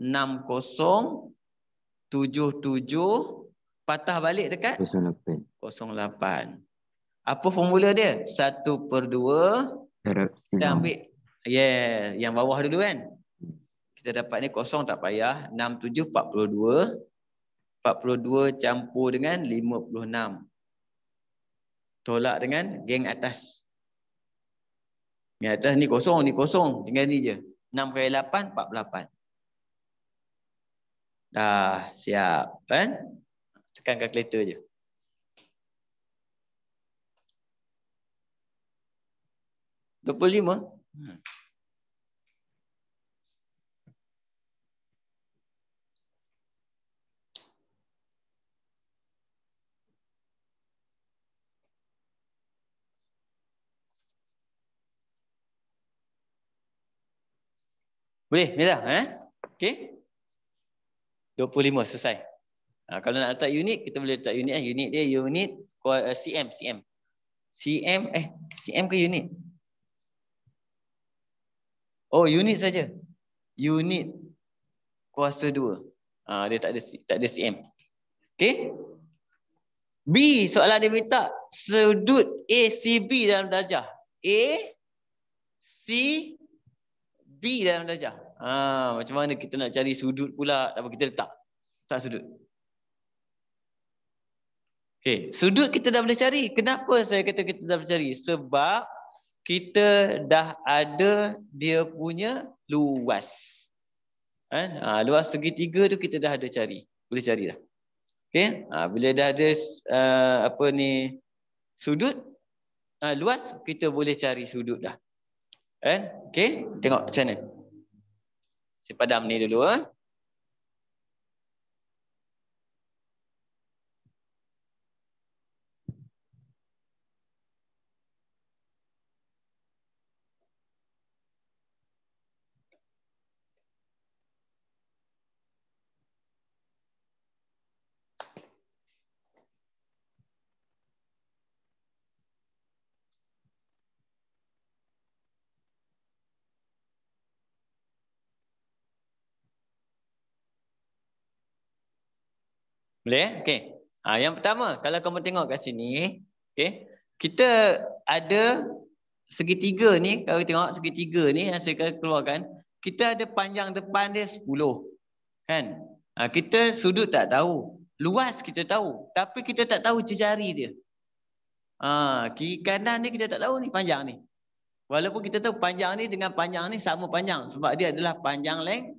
S1: 60 77 8 patah balik dekat
S2: 08.
S1: 08. Apa formula dia? 1/2 darab. Dan ambil yes, yang bawah dulu kan. Kita dapat ni kosong tak payah 6742 42 campur dengan 56. Tolak dengan geng atas. Geng atas ni kosong, ni kosong, tinggal ni je. 6 kali 8, 48. Dah siap. Kan? Tekan kalkulator je. Dua puluh lima. Hmm. Boleh, Mirza, eh? Okey. 25 selesai. Ha, kalau nak letak unit, kita boleh letak unit eh. Unit dia unit CM, CM. CM eh CM eh, ke unit? Oh, unit saja. Unit kuasa 2. Ha, ah, dia tak ada tak ada CM. okay? B, soalan dia minta sudut ACB dalam darjah. A C B dalam darjah. Ha, macam mana kita nak cari sudut pula apa kita letak? Tak sudut. Okay, sudut kita dah boleh cari. Kenapa saya kata kita dah boleh cari? Sebab kita dah ada dia punya luas. Kan? Ha, luas segitiga tu kita dah ada cari. Boleh carilah. Okey, ha, bila dah ada uh, apa ni sudut uh, luas kita boleh cari sudut dah. Kan? Okey, tengok macam mana. Si padam ni dulu. Eh. Boleh? Eh? Okey. Ha, yang pertama, kalau kamu tengok kat sini, okey. Kita ada segitiga ni, kalau tengok segitiga ni yang saya keluarkan, kita ada panjang depan dia 10. Kan? Ha, kita sudut tak tahu. Luas kita tahu, tapi kita tak tahu jejari dia. Ha, kiri kanan ni kita tak tahu ni panjang ni. Walaupun kita tahu panjang ni dengan panjang ni sama panjang sebab dia adalah panjang leng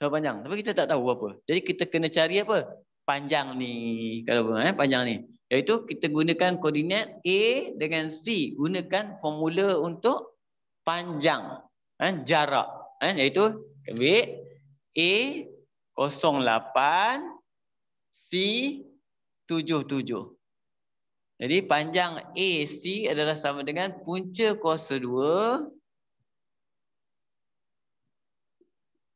S1: sama panjang. Tapi kita tak tahu apa. Jadi kita kena cari apa? Panjang ni. Kalau guna eh, panjang ni. Iaitu kita gunakan koordinat A dengan C. Gunakan formula untuk panjang. Eh, jarak. Eh, iaitu ambil A 08 C 77. Jadi panjang AC adalah sama dengan punca kuasa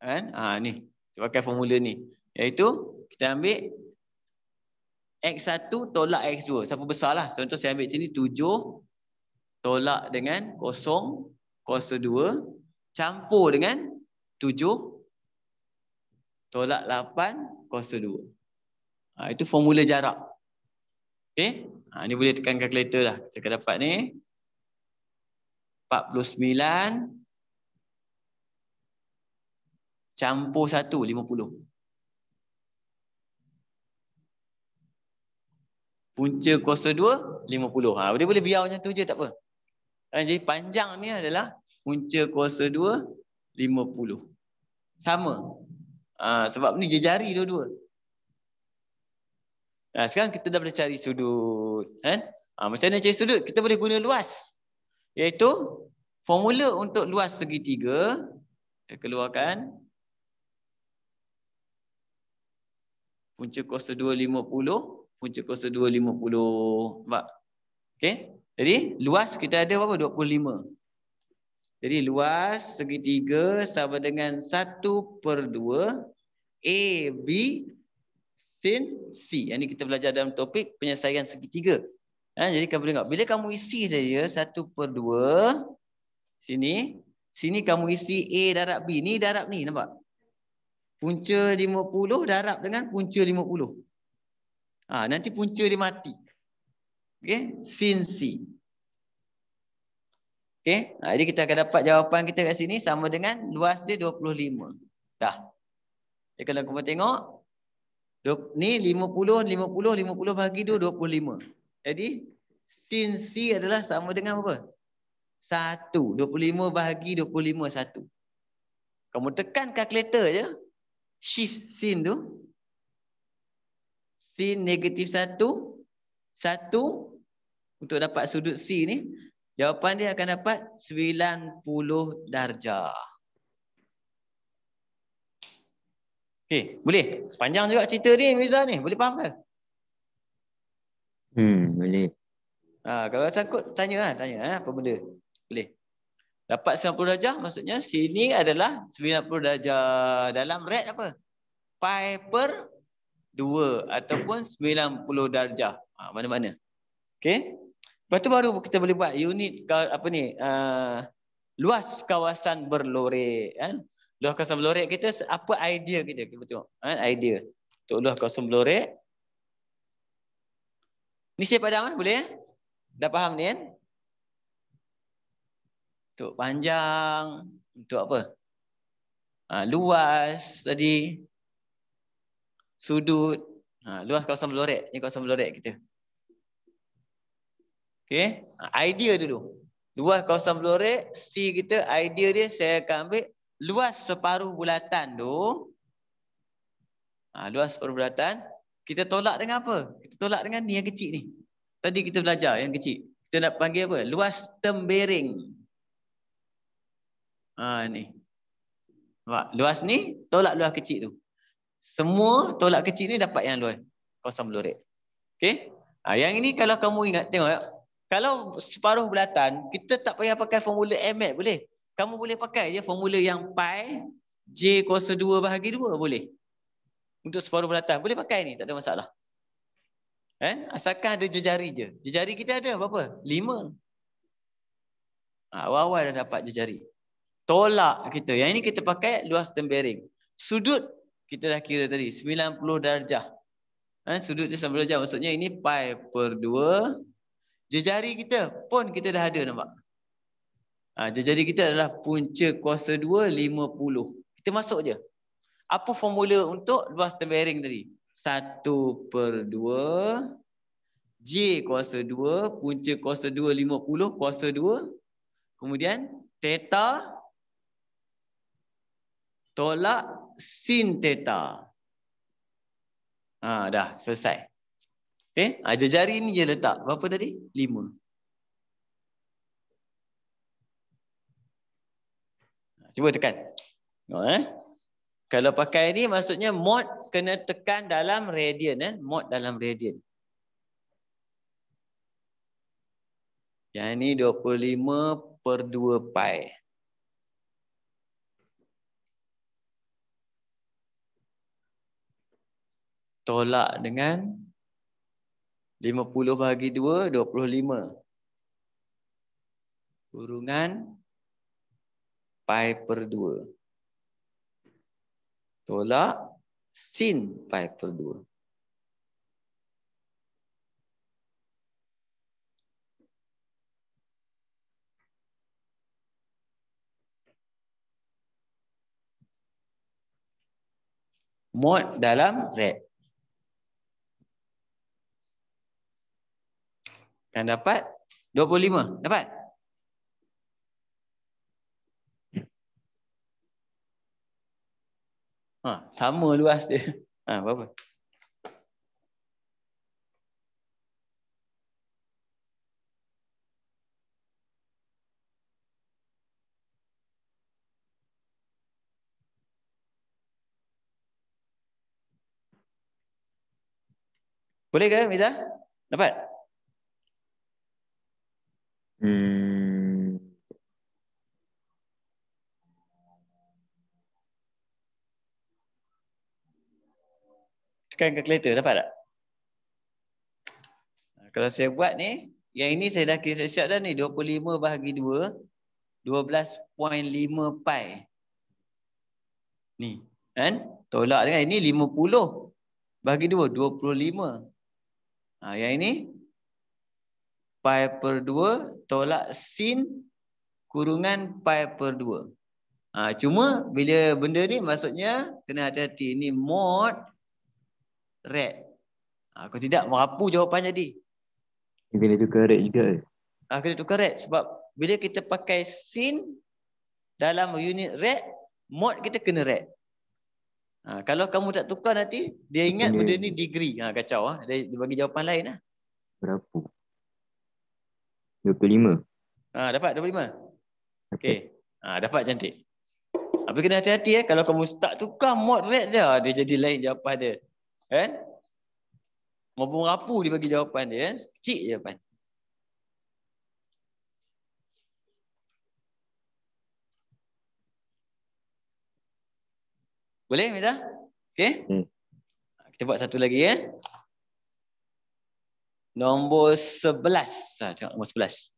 S1: kan ha, ni kita pakai formula ni Yaitu kita ambil x1 tolak x2 siapa besarlah contoh saya ambil sini 7 tolak dengan kosong kos 2 campur dengan 7 tolak 8 kos 2 ha, itu formula jarak okey ha ni boleh tekan kalkulator lah kita dapat ni 49 Campur satu, lima puluh. Punca kuasa dua, lima puluh. Dia ha, boleh biar macam tu je, tak apa. Ha, jadi panjang ni adalah punca kuasa dua, lima puluh. Sama. Ha, sebab ni jejari dua-dua. Ha, sekarang kita dah boleh cari sudut. Ha? Ha, macam mana cari sudut? Kita boleh guna luas. Iaitu formula untuk luas segitiga. Kita keluarkan. punca kuasa 250 punca kuasa 250 nampak okey jadi luas kita ada berapa 25 jadi luas segitiga sama dengan 1/2 ab sin c yang ni kita belajar dalam topik penyelesaian segitiga ha, jadi kamu tengok bila kamu isi saja 1/2 sini sini kamu isi a darab b ni darab ni nampak Punca 50 darab dengan punca 50. Ha, ah, nanti punca dia mati. Okay, sin si. Okay, ha, ah, jadi kita akan dapat jawapan kita kat sini sama dengan luas dia 25. Dah. Jadi kalau kau tengok ni 50 50 50 bagi 2 25. Jadi sin si adalah sama dengan apa? 1. 25 bahagi 25 1. Kamu tekan kalkulator je shift sin tu sin negatif satu satu untuk dapat sudut C ni jawapan dia akan dapat 90 darjah okey boleh panjang juga cerita ni Mirza ni boleh faham ke hmm boleh ah ha, kalau sangkut tanya lah tanya ah apa benda boleh Dapat 90 darjah maksudnya sini adalah 90 darjah dalam red apa? Pi per 2 ataupun 90 darjah. Ha, mana-mana. Okay. Lepas tu baru kita boleh buat unit apa ni, uh, luas kawasan berlorek. Kan? Luas kawasan berlorek kita, apa idea kita? Kita tengok. Kan? Idea. Untuk luas kawasan berlorek. Ni siapa dah eh? kan? Boleh? Eh? Dah faham ni kan? untuk panjang, untuk apa? Ha, luas tadi sudut ha, luas kawasan belorek Ini kawasan belorek kita Okay, ha, idea dulu luas kawasan belorek C kita idea dia saya akan ambil luas separuh bulatan tu ha, luas separuh bulatan kita tolak dengan apa kita tolak dengan ni yang kecil ni tadi kita belajar yang kecil kita nak panggil apa luas tembering Ha ni. Nampak? Luas ni tolak luas kecil tu. Semua tolak kecil ni dapat yang luas. Kosong belurit. Okay? Ha, yang ini kalau kamu ingat tengok ya. Kalau separuh bulatan kita tak payah pakai formula MX boleh. Kamu boleh pakai je formula yang pi J kuasa 2 bahagi 2 boleh. Untuk separuh bulatan boleh pakai ni tak ada masalah. Eh? Asalkan ada jejari je. Jejari kita ada berapa? 5. Ha, awal-awal dah dapat jejari tolak kita. Yang ini kita pakai luas tembering. Sudut kita dah kira tadi 90 darjah. Eh, sudut dia 90 darjah maksudnya ini pi per 2. Jejari kita pun kita dah ada nampak. Ha, jejari kita adalah punca kuasa 2 50. Kita masuk je. Apa formula untuk luas tembering tadi? 1 per 2 J kuasa 2 punca kuasa 2 50 kuasa 2 kemudian theta tolak sin theta. Ha, dah selesai. Okay, eh, ajar ah, jari ni je letak. Berapa tadi? lima. Cuba tekan. Tengok eh. Kalau pakai ni maksudnya mod kena tekan dalam radian eh, mod dalam radian. Yang ni 25 per 2 pi. tolak dengan 50 bahagi 2 25 kurungan pi per 2 tolak sin pi per 2 mod dalam red Dan dapat 25. Dapat? Ha, sama luas dia. Ha, berapa? Boleh ke Mizah? Dapat? Hmm. Tekan calculator dapat tak? Kalau saya buat ni, yang ini saya dah kira siap dah ni 25 bahagi 2 12.5 pi. Ni, kan? Tolak dengan ini 50 bahagi 2 25. Ha, yang ini pi per 2 tolak sin kurungan pi per 2. Ha, cuma bila benda ni maksudnya kena hati-hati. Ini mod red. Ha, kalau tidak merapu jawapan di.
S2: Kena tukar red juga.
S1: Ha, kena tukar red sebab bila kita pakai sin dalam unit red, mod kita kena red. Ha, kalau kamu tak tukar nanti, dia ingat benda ni degree. Ha, kacau. Ha. Dia bagi jawapan lain. Ha. Ah.
S2: Berapa? 25.
S1: Ah ha, dapat 25. Okey. Ah dapat cantik. Tapi kena hati-hati eh kalau kamu start tukar mod red dia dia jadi lain jawapan dia. Kan? Eh? Mampu merapu dia bagi jawapan dia. Eh? Kecil jawapan. Boleh Mirza? Okey. Hmm. Kita buat satu lagi ya. Eh? Nombor 11. Ha, tengok nombor 11.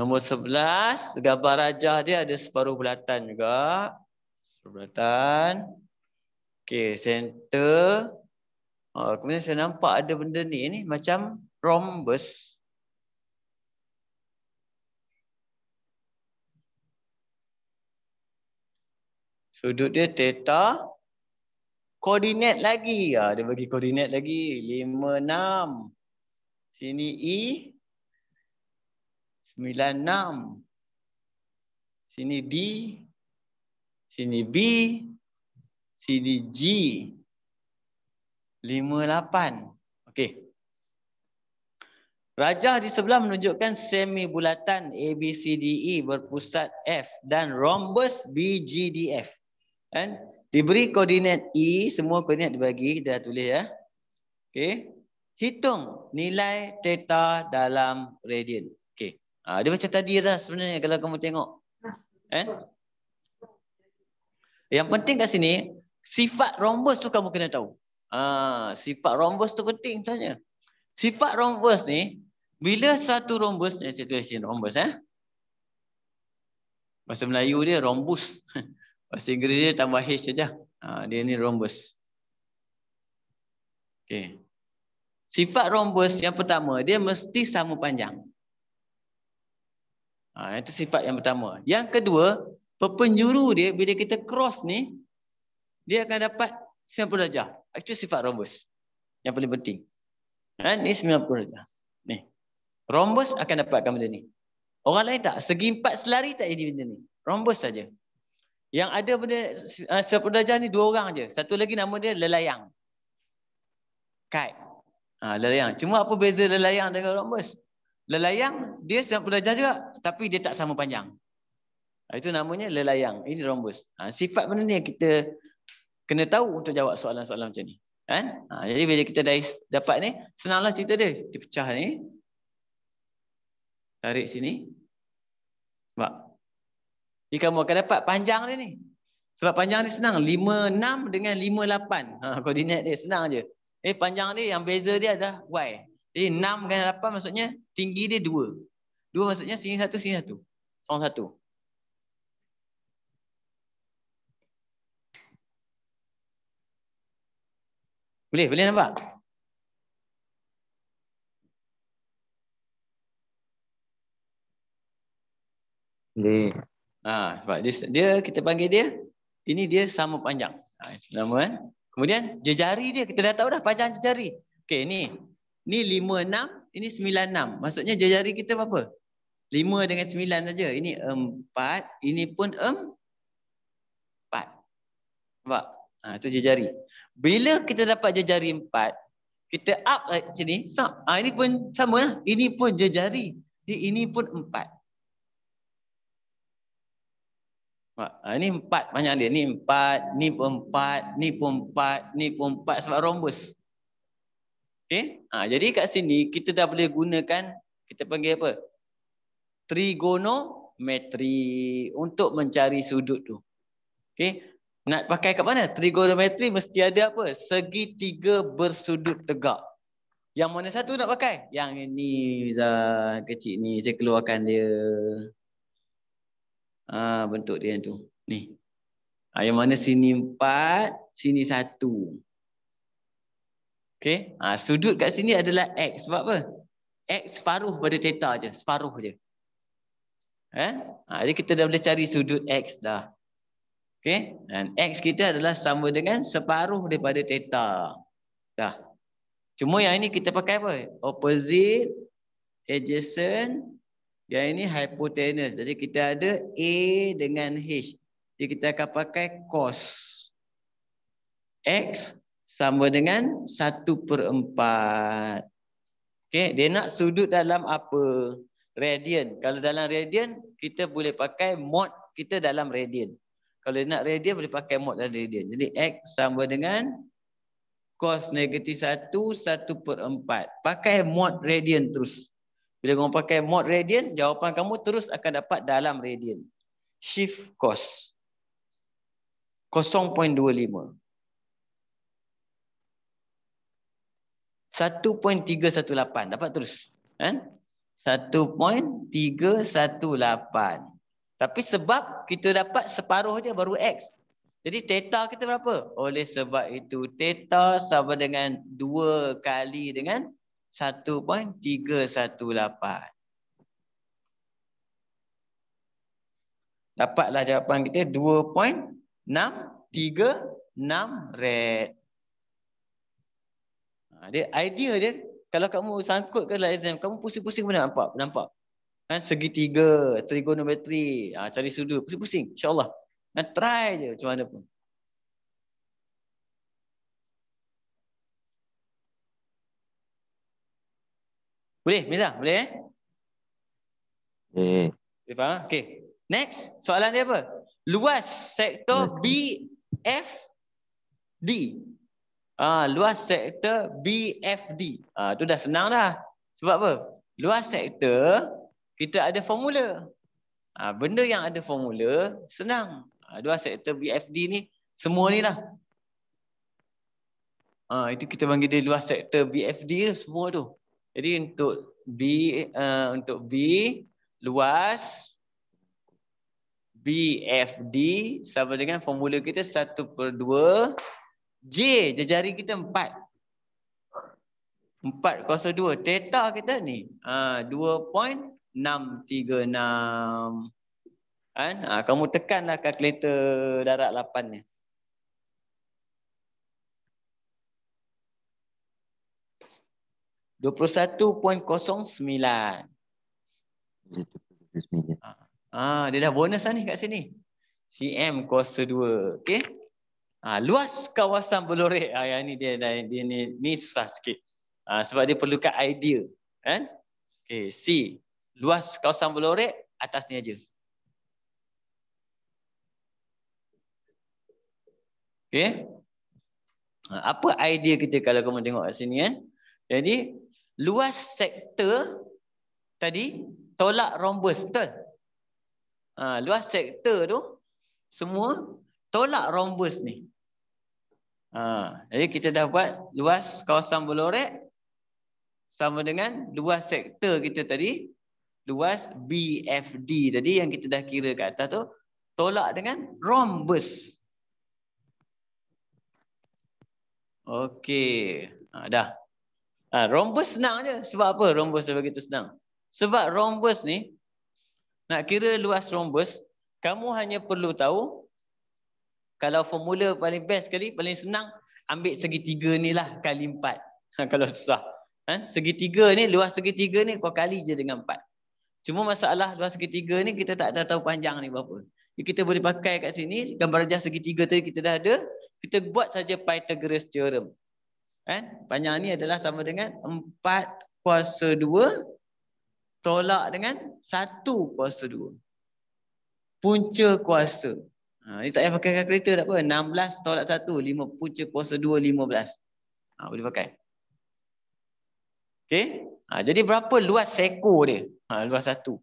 S1: Nombor sebelas, gambar rajah dia ada separuh bulatan juga. Separuh bulatan. Okey, center. Ha, ah, kemudian saya nampak ada benda ni, ni macam rhombus. Sudut dia theta. Koordinat lagi. Ha, dia bagi koordinat lagi. 5, 6. Sini E. 96. Sini D, sini B, sini G. 58. Okey. Rajah di sebelah menunjukkan semi bulatan ABCDE berpusat F dan rombus BGDF. Kan? Diberi koordinat E, semua koordinat dibagi, kita dah tulis ya. Okey. Hitung nilai theta dalam radian. Ha, dia macam tadi dah sebenarnya kalau kamu tengok. Eh? Yang penting kat sini, sifat rhombus tu kamu kena tahu. Ha, sifat rhombus tu penting sebenarnya. Sifat rhombus ni, bila satu rhombus, ni eh, situasi rhombus eh. Bahasa Melayu dia rhombus. Bahasa Inggeris dia tambah H saja. Ha, dia ni rhombus. Okay. Sifat rhombus yang pertama, dia mesti sama panjang. Ha, itu sifat yang pertama. Yang kedua, pepenjuru dia bila kita cross ni, dia akan dapat 90 darjah. Itu sifat rhombus yang paling penting. Ha, ni 90 darjah. Ni. Rhombus akan dapatkan benda ni. Orang lain tak. Segi empat selari tak jadi benda ni. Rhombus saja. Yang ada benda ha, uh, 90 darjah ni dua orang je. Satu lagi nama dia lelayang. Kite. Ha, lelayang. Cuma apa beza lelayang dengan rhombus? lelayang dia sedang belajar juga tapi dia tak sama panjang. Ah, itu namanya lelayang. Ini rombus. Ha, ah, sifat benda ni kita kena tahu untuk jawab soalan-soalan macam ni. Kan? Ha, jadi bila kita dah dapat ni, senanglah cerita dia. Dia pecah ni. Tarik sini. Nampak? Ini kamu akan dapat panjang dia ni. Sebab panjang dia senang. 5-6 dengan 5-8. Ha, koordinat dia senang je. Eh, panjang dia yang beza dia adalah Y. Jadi 6 dengan 8 maksudnya tinggi dia 2. 2 maksudnya sini 1, sini 1. Sama 1. Boleh? Boleh nampak? Boleh. Ah, sebab dia, dia kita panggil dia ini dia sama panjang. Ha, nama kan? Kemudian jejari dia kita dah tahu dah panjang jejari. Okey, ni Ni lima enam, ini sembilan enam. Maksudnya jari kita berapa? Lima dengan sembilan saja. Ini empat, ini pun empat. Nampak? Ha, itu jari. Bila kita dapat jari empat, kita up eh, macam ni, sub. Ha, ini pun sama lah. Ini pun jari. Ini pun empat. Ha, ini empat banyak dia. Ini empat, ni pun empat, ni pun empat, ni pun empat sebab rhombus. Okay, Ha, jadi kat sini kita dah boleh gunakan kita panggil apa? Trigonometri untuk mencari sudut tu. Okay, Nak pakai kat mana? Trigonometri mesti ada apa? Segi tiga bersudut tegak. Yang mana satu nak pakai? Yang ni Zah kecil ni. Saya keluarkan dia. Ah bentuk dia yang tu. Ni. Ah yang mana sini empat, sini satu. Okay, ha, sudut kat sini adalah x. Sebab apa? X separuh pada theta je, separuh je. Eh? Ha, jadi kita dah boleh cari sudut x dah. Okay, dan x kita adalah sama dengan separuh daripada theta. Dah. Cuma yang ini kita pakai apa? Opposite, adjacent, yang ini hypotenuse. Jadi kita ada a dengan h. Jadi kita akan pakai cos x sama dengan satu per empat. Okay. Dia nak sudut dalam apa? Radian. Kalau dalam radian, kita boleh pakai mod kita dalam radian. Kalau dia nak radian, boleh pakai mod dalam radian. Jadi X sama dengan cos negatif satu satu per empat. Pakai mod radian terus. Bila kamu pakai mod radian, jawapan kamu terus akan dapat dalam radian. Shift cos. 0.25. 1.318. Dapat terus. Kan? 1.318. Tapi sebab kita dapat separuh saja baru X. Jadi theta kita berapa? Oleh sebab itu theta sama dengan 2 kali dengan 1.318. Dapatlah jawapan kita 2.636 red. Ha, dia idea dia kalau kamu sangkutkan dalam exam kamu pusing-pusing benda nampak nampak kan segitiga trigonometri ha, cari sudu pusing-pusing insyaallah kan try je macam mana pun boleh Miza boleh eh hmm. boleh faham okay. next soalan dia apa luas sektor hmm. BFD. Ah, luas sektor BFD. Ah, tu dah senang dah. Sebab apa? Luas sektor kita ada formula. Ah, benda yang ada formula senang. Ah, luas sektor BFD ni semua ni lah. Ah, itu kita panggil dia luas sektor BFD tu, lah, semua tu. Jadi untuk B uh, untuk B luas BFD sama dengan formula kita 1 per 2 J jejari kita empat, empat kosa dua. Teta kita ni uh, 2.636. Uh, kamu tekanlah kalkulator darat 8 ni. Dua puluh satu point kosong sembilan. Ah, dia dah bonus lah ni kat sini. CM kuasa dua. Okay. Ha, luas kawasan belorek. Ha, yang ni dia, dia, dia ni, ni susah sikit. Ha, sebab dia perlukan idea. Kan? Okay, C. Luas kawasan belorek atas ni aja. Okay. Ha, apa idea kita kalau kamu tengok kat sini kan? Jadi, luas sektor tadi tolak rombus Betul? Ha, luas sektor tu semua tolak rombus ni. Ha, jadi kita dah buat luas kawasan bulorek sama dengan luas sektor kita tadi. Luas BFD tadi yang kita dah kira kat atas tu. Tolak dengan rhombus. Okey. Ha, dah. Ha, rhombus senang je. Sebab apa rhombus dia begitu senang? Sebab rhombus ni, nak kira luas rhombus, kamu hanya perlu tahu kalau formula paling best sekali, paling senang, ambil segitiga ni lah kali empat. Ha, kalau susah. Ha? Segitiga ni, luas segitiga ni kau kali je dengan empat. Cuma masalah luas segitiga ni kita tak tahu panjang ni berapa. Kita boleh pakai kat sini, gambar rajah segitiga tadi kita dah ada. Kita buat saja Pythagoras Theorem. Ha? Panjang ni adalah sama dengan empat kuasa dua tolak dengan satu kuasa dua. Punca kuasa. Ha, Ini tak payah pakai kalkulator tak apa. 16 tolak 1, 5 punca kuasa 2, 15. Ha, boleh pakai. Okay. Ha, jadi berapa luas seko dia? Ha, luas satu.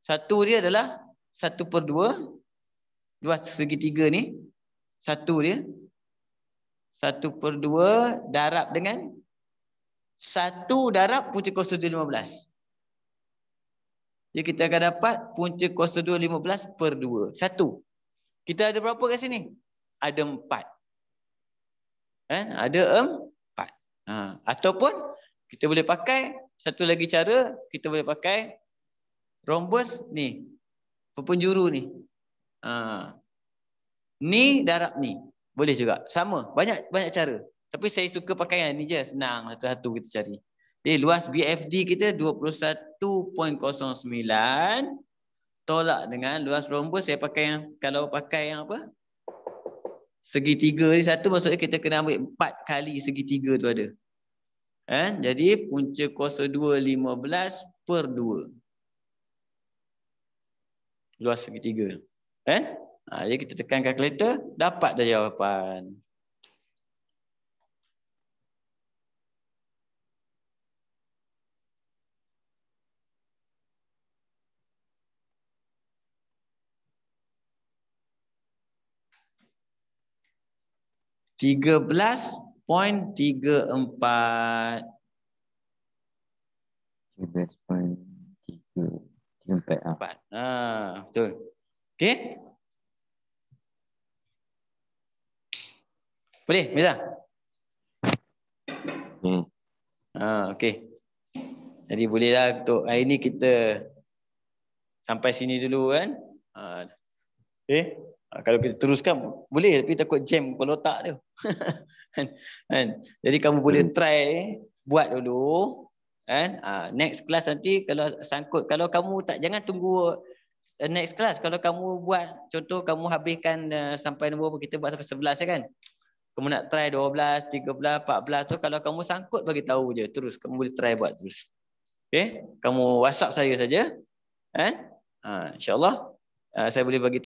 S1: Satu dia adalah satu per dua. Luas segitiga ni. Satu dia. Satu per dua darab dengan satu darab punca kuasa lima belas. Jadi kita akan dapat punca kuasa lima belas per dua. Satu. Kita ada berapa kat sini? Ada empat. Eh? Ada empat. Ha. Ataupun kita boleh pakai satu lagi cara. Kita boleh pakai rhombus ni. penjuru ni. Ha. Ni darab ni. Boleh juga. Sama. Banyak banyak cara. Tapi saya suka pakai yang ni je. Senang lah satu-satu kita cari. Jadi luas BFD kita 21.09 tolak dengan luas rombus saya pakai yang kalau pakai yang apa segitiga ni satu maksudnya kita kena ambil empat kali segitiga tu ada eh? jadi punca kuasa lima belas per dua luas segitiga eh? ha, jadi kita tekan kalkulator dapat dah jawapan Ah, betul. Okey. Boleh, Mirza? Hmm. Ha, ah, okay. Jadi bolehlah untuk hari ni kita sampai sini dulu kan? Ha. Okey. Ha, kalau kita teruskan boleh tapi takut jam kepala otak dia. Kan? kan? Jadi kamu boleh hmm. try eh, buat dulu. Kan? Ah, next class nanti kalau sangkut. Kalau kamu tak jangan tunggu eh, next class. Kalau kamu buat contoh kamu habiskan eh, sampai nombor kita buat sampai 11 ya kan. Kamu nak try dua belas, tiga belas, empat belas tu kalau kamu sangkut bagi tahu je terus. Kamu boleh try buat terus. Okay? Kamu whatsapp saya saja. Kan? Ha, InsyaAllah ah, saya boleh bagi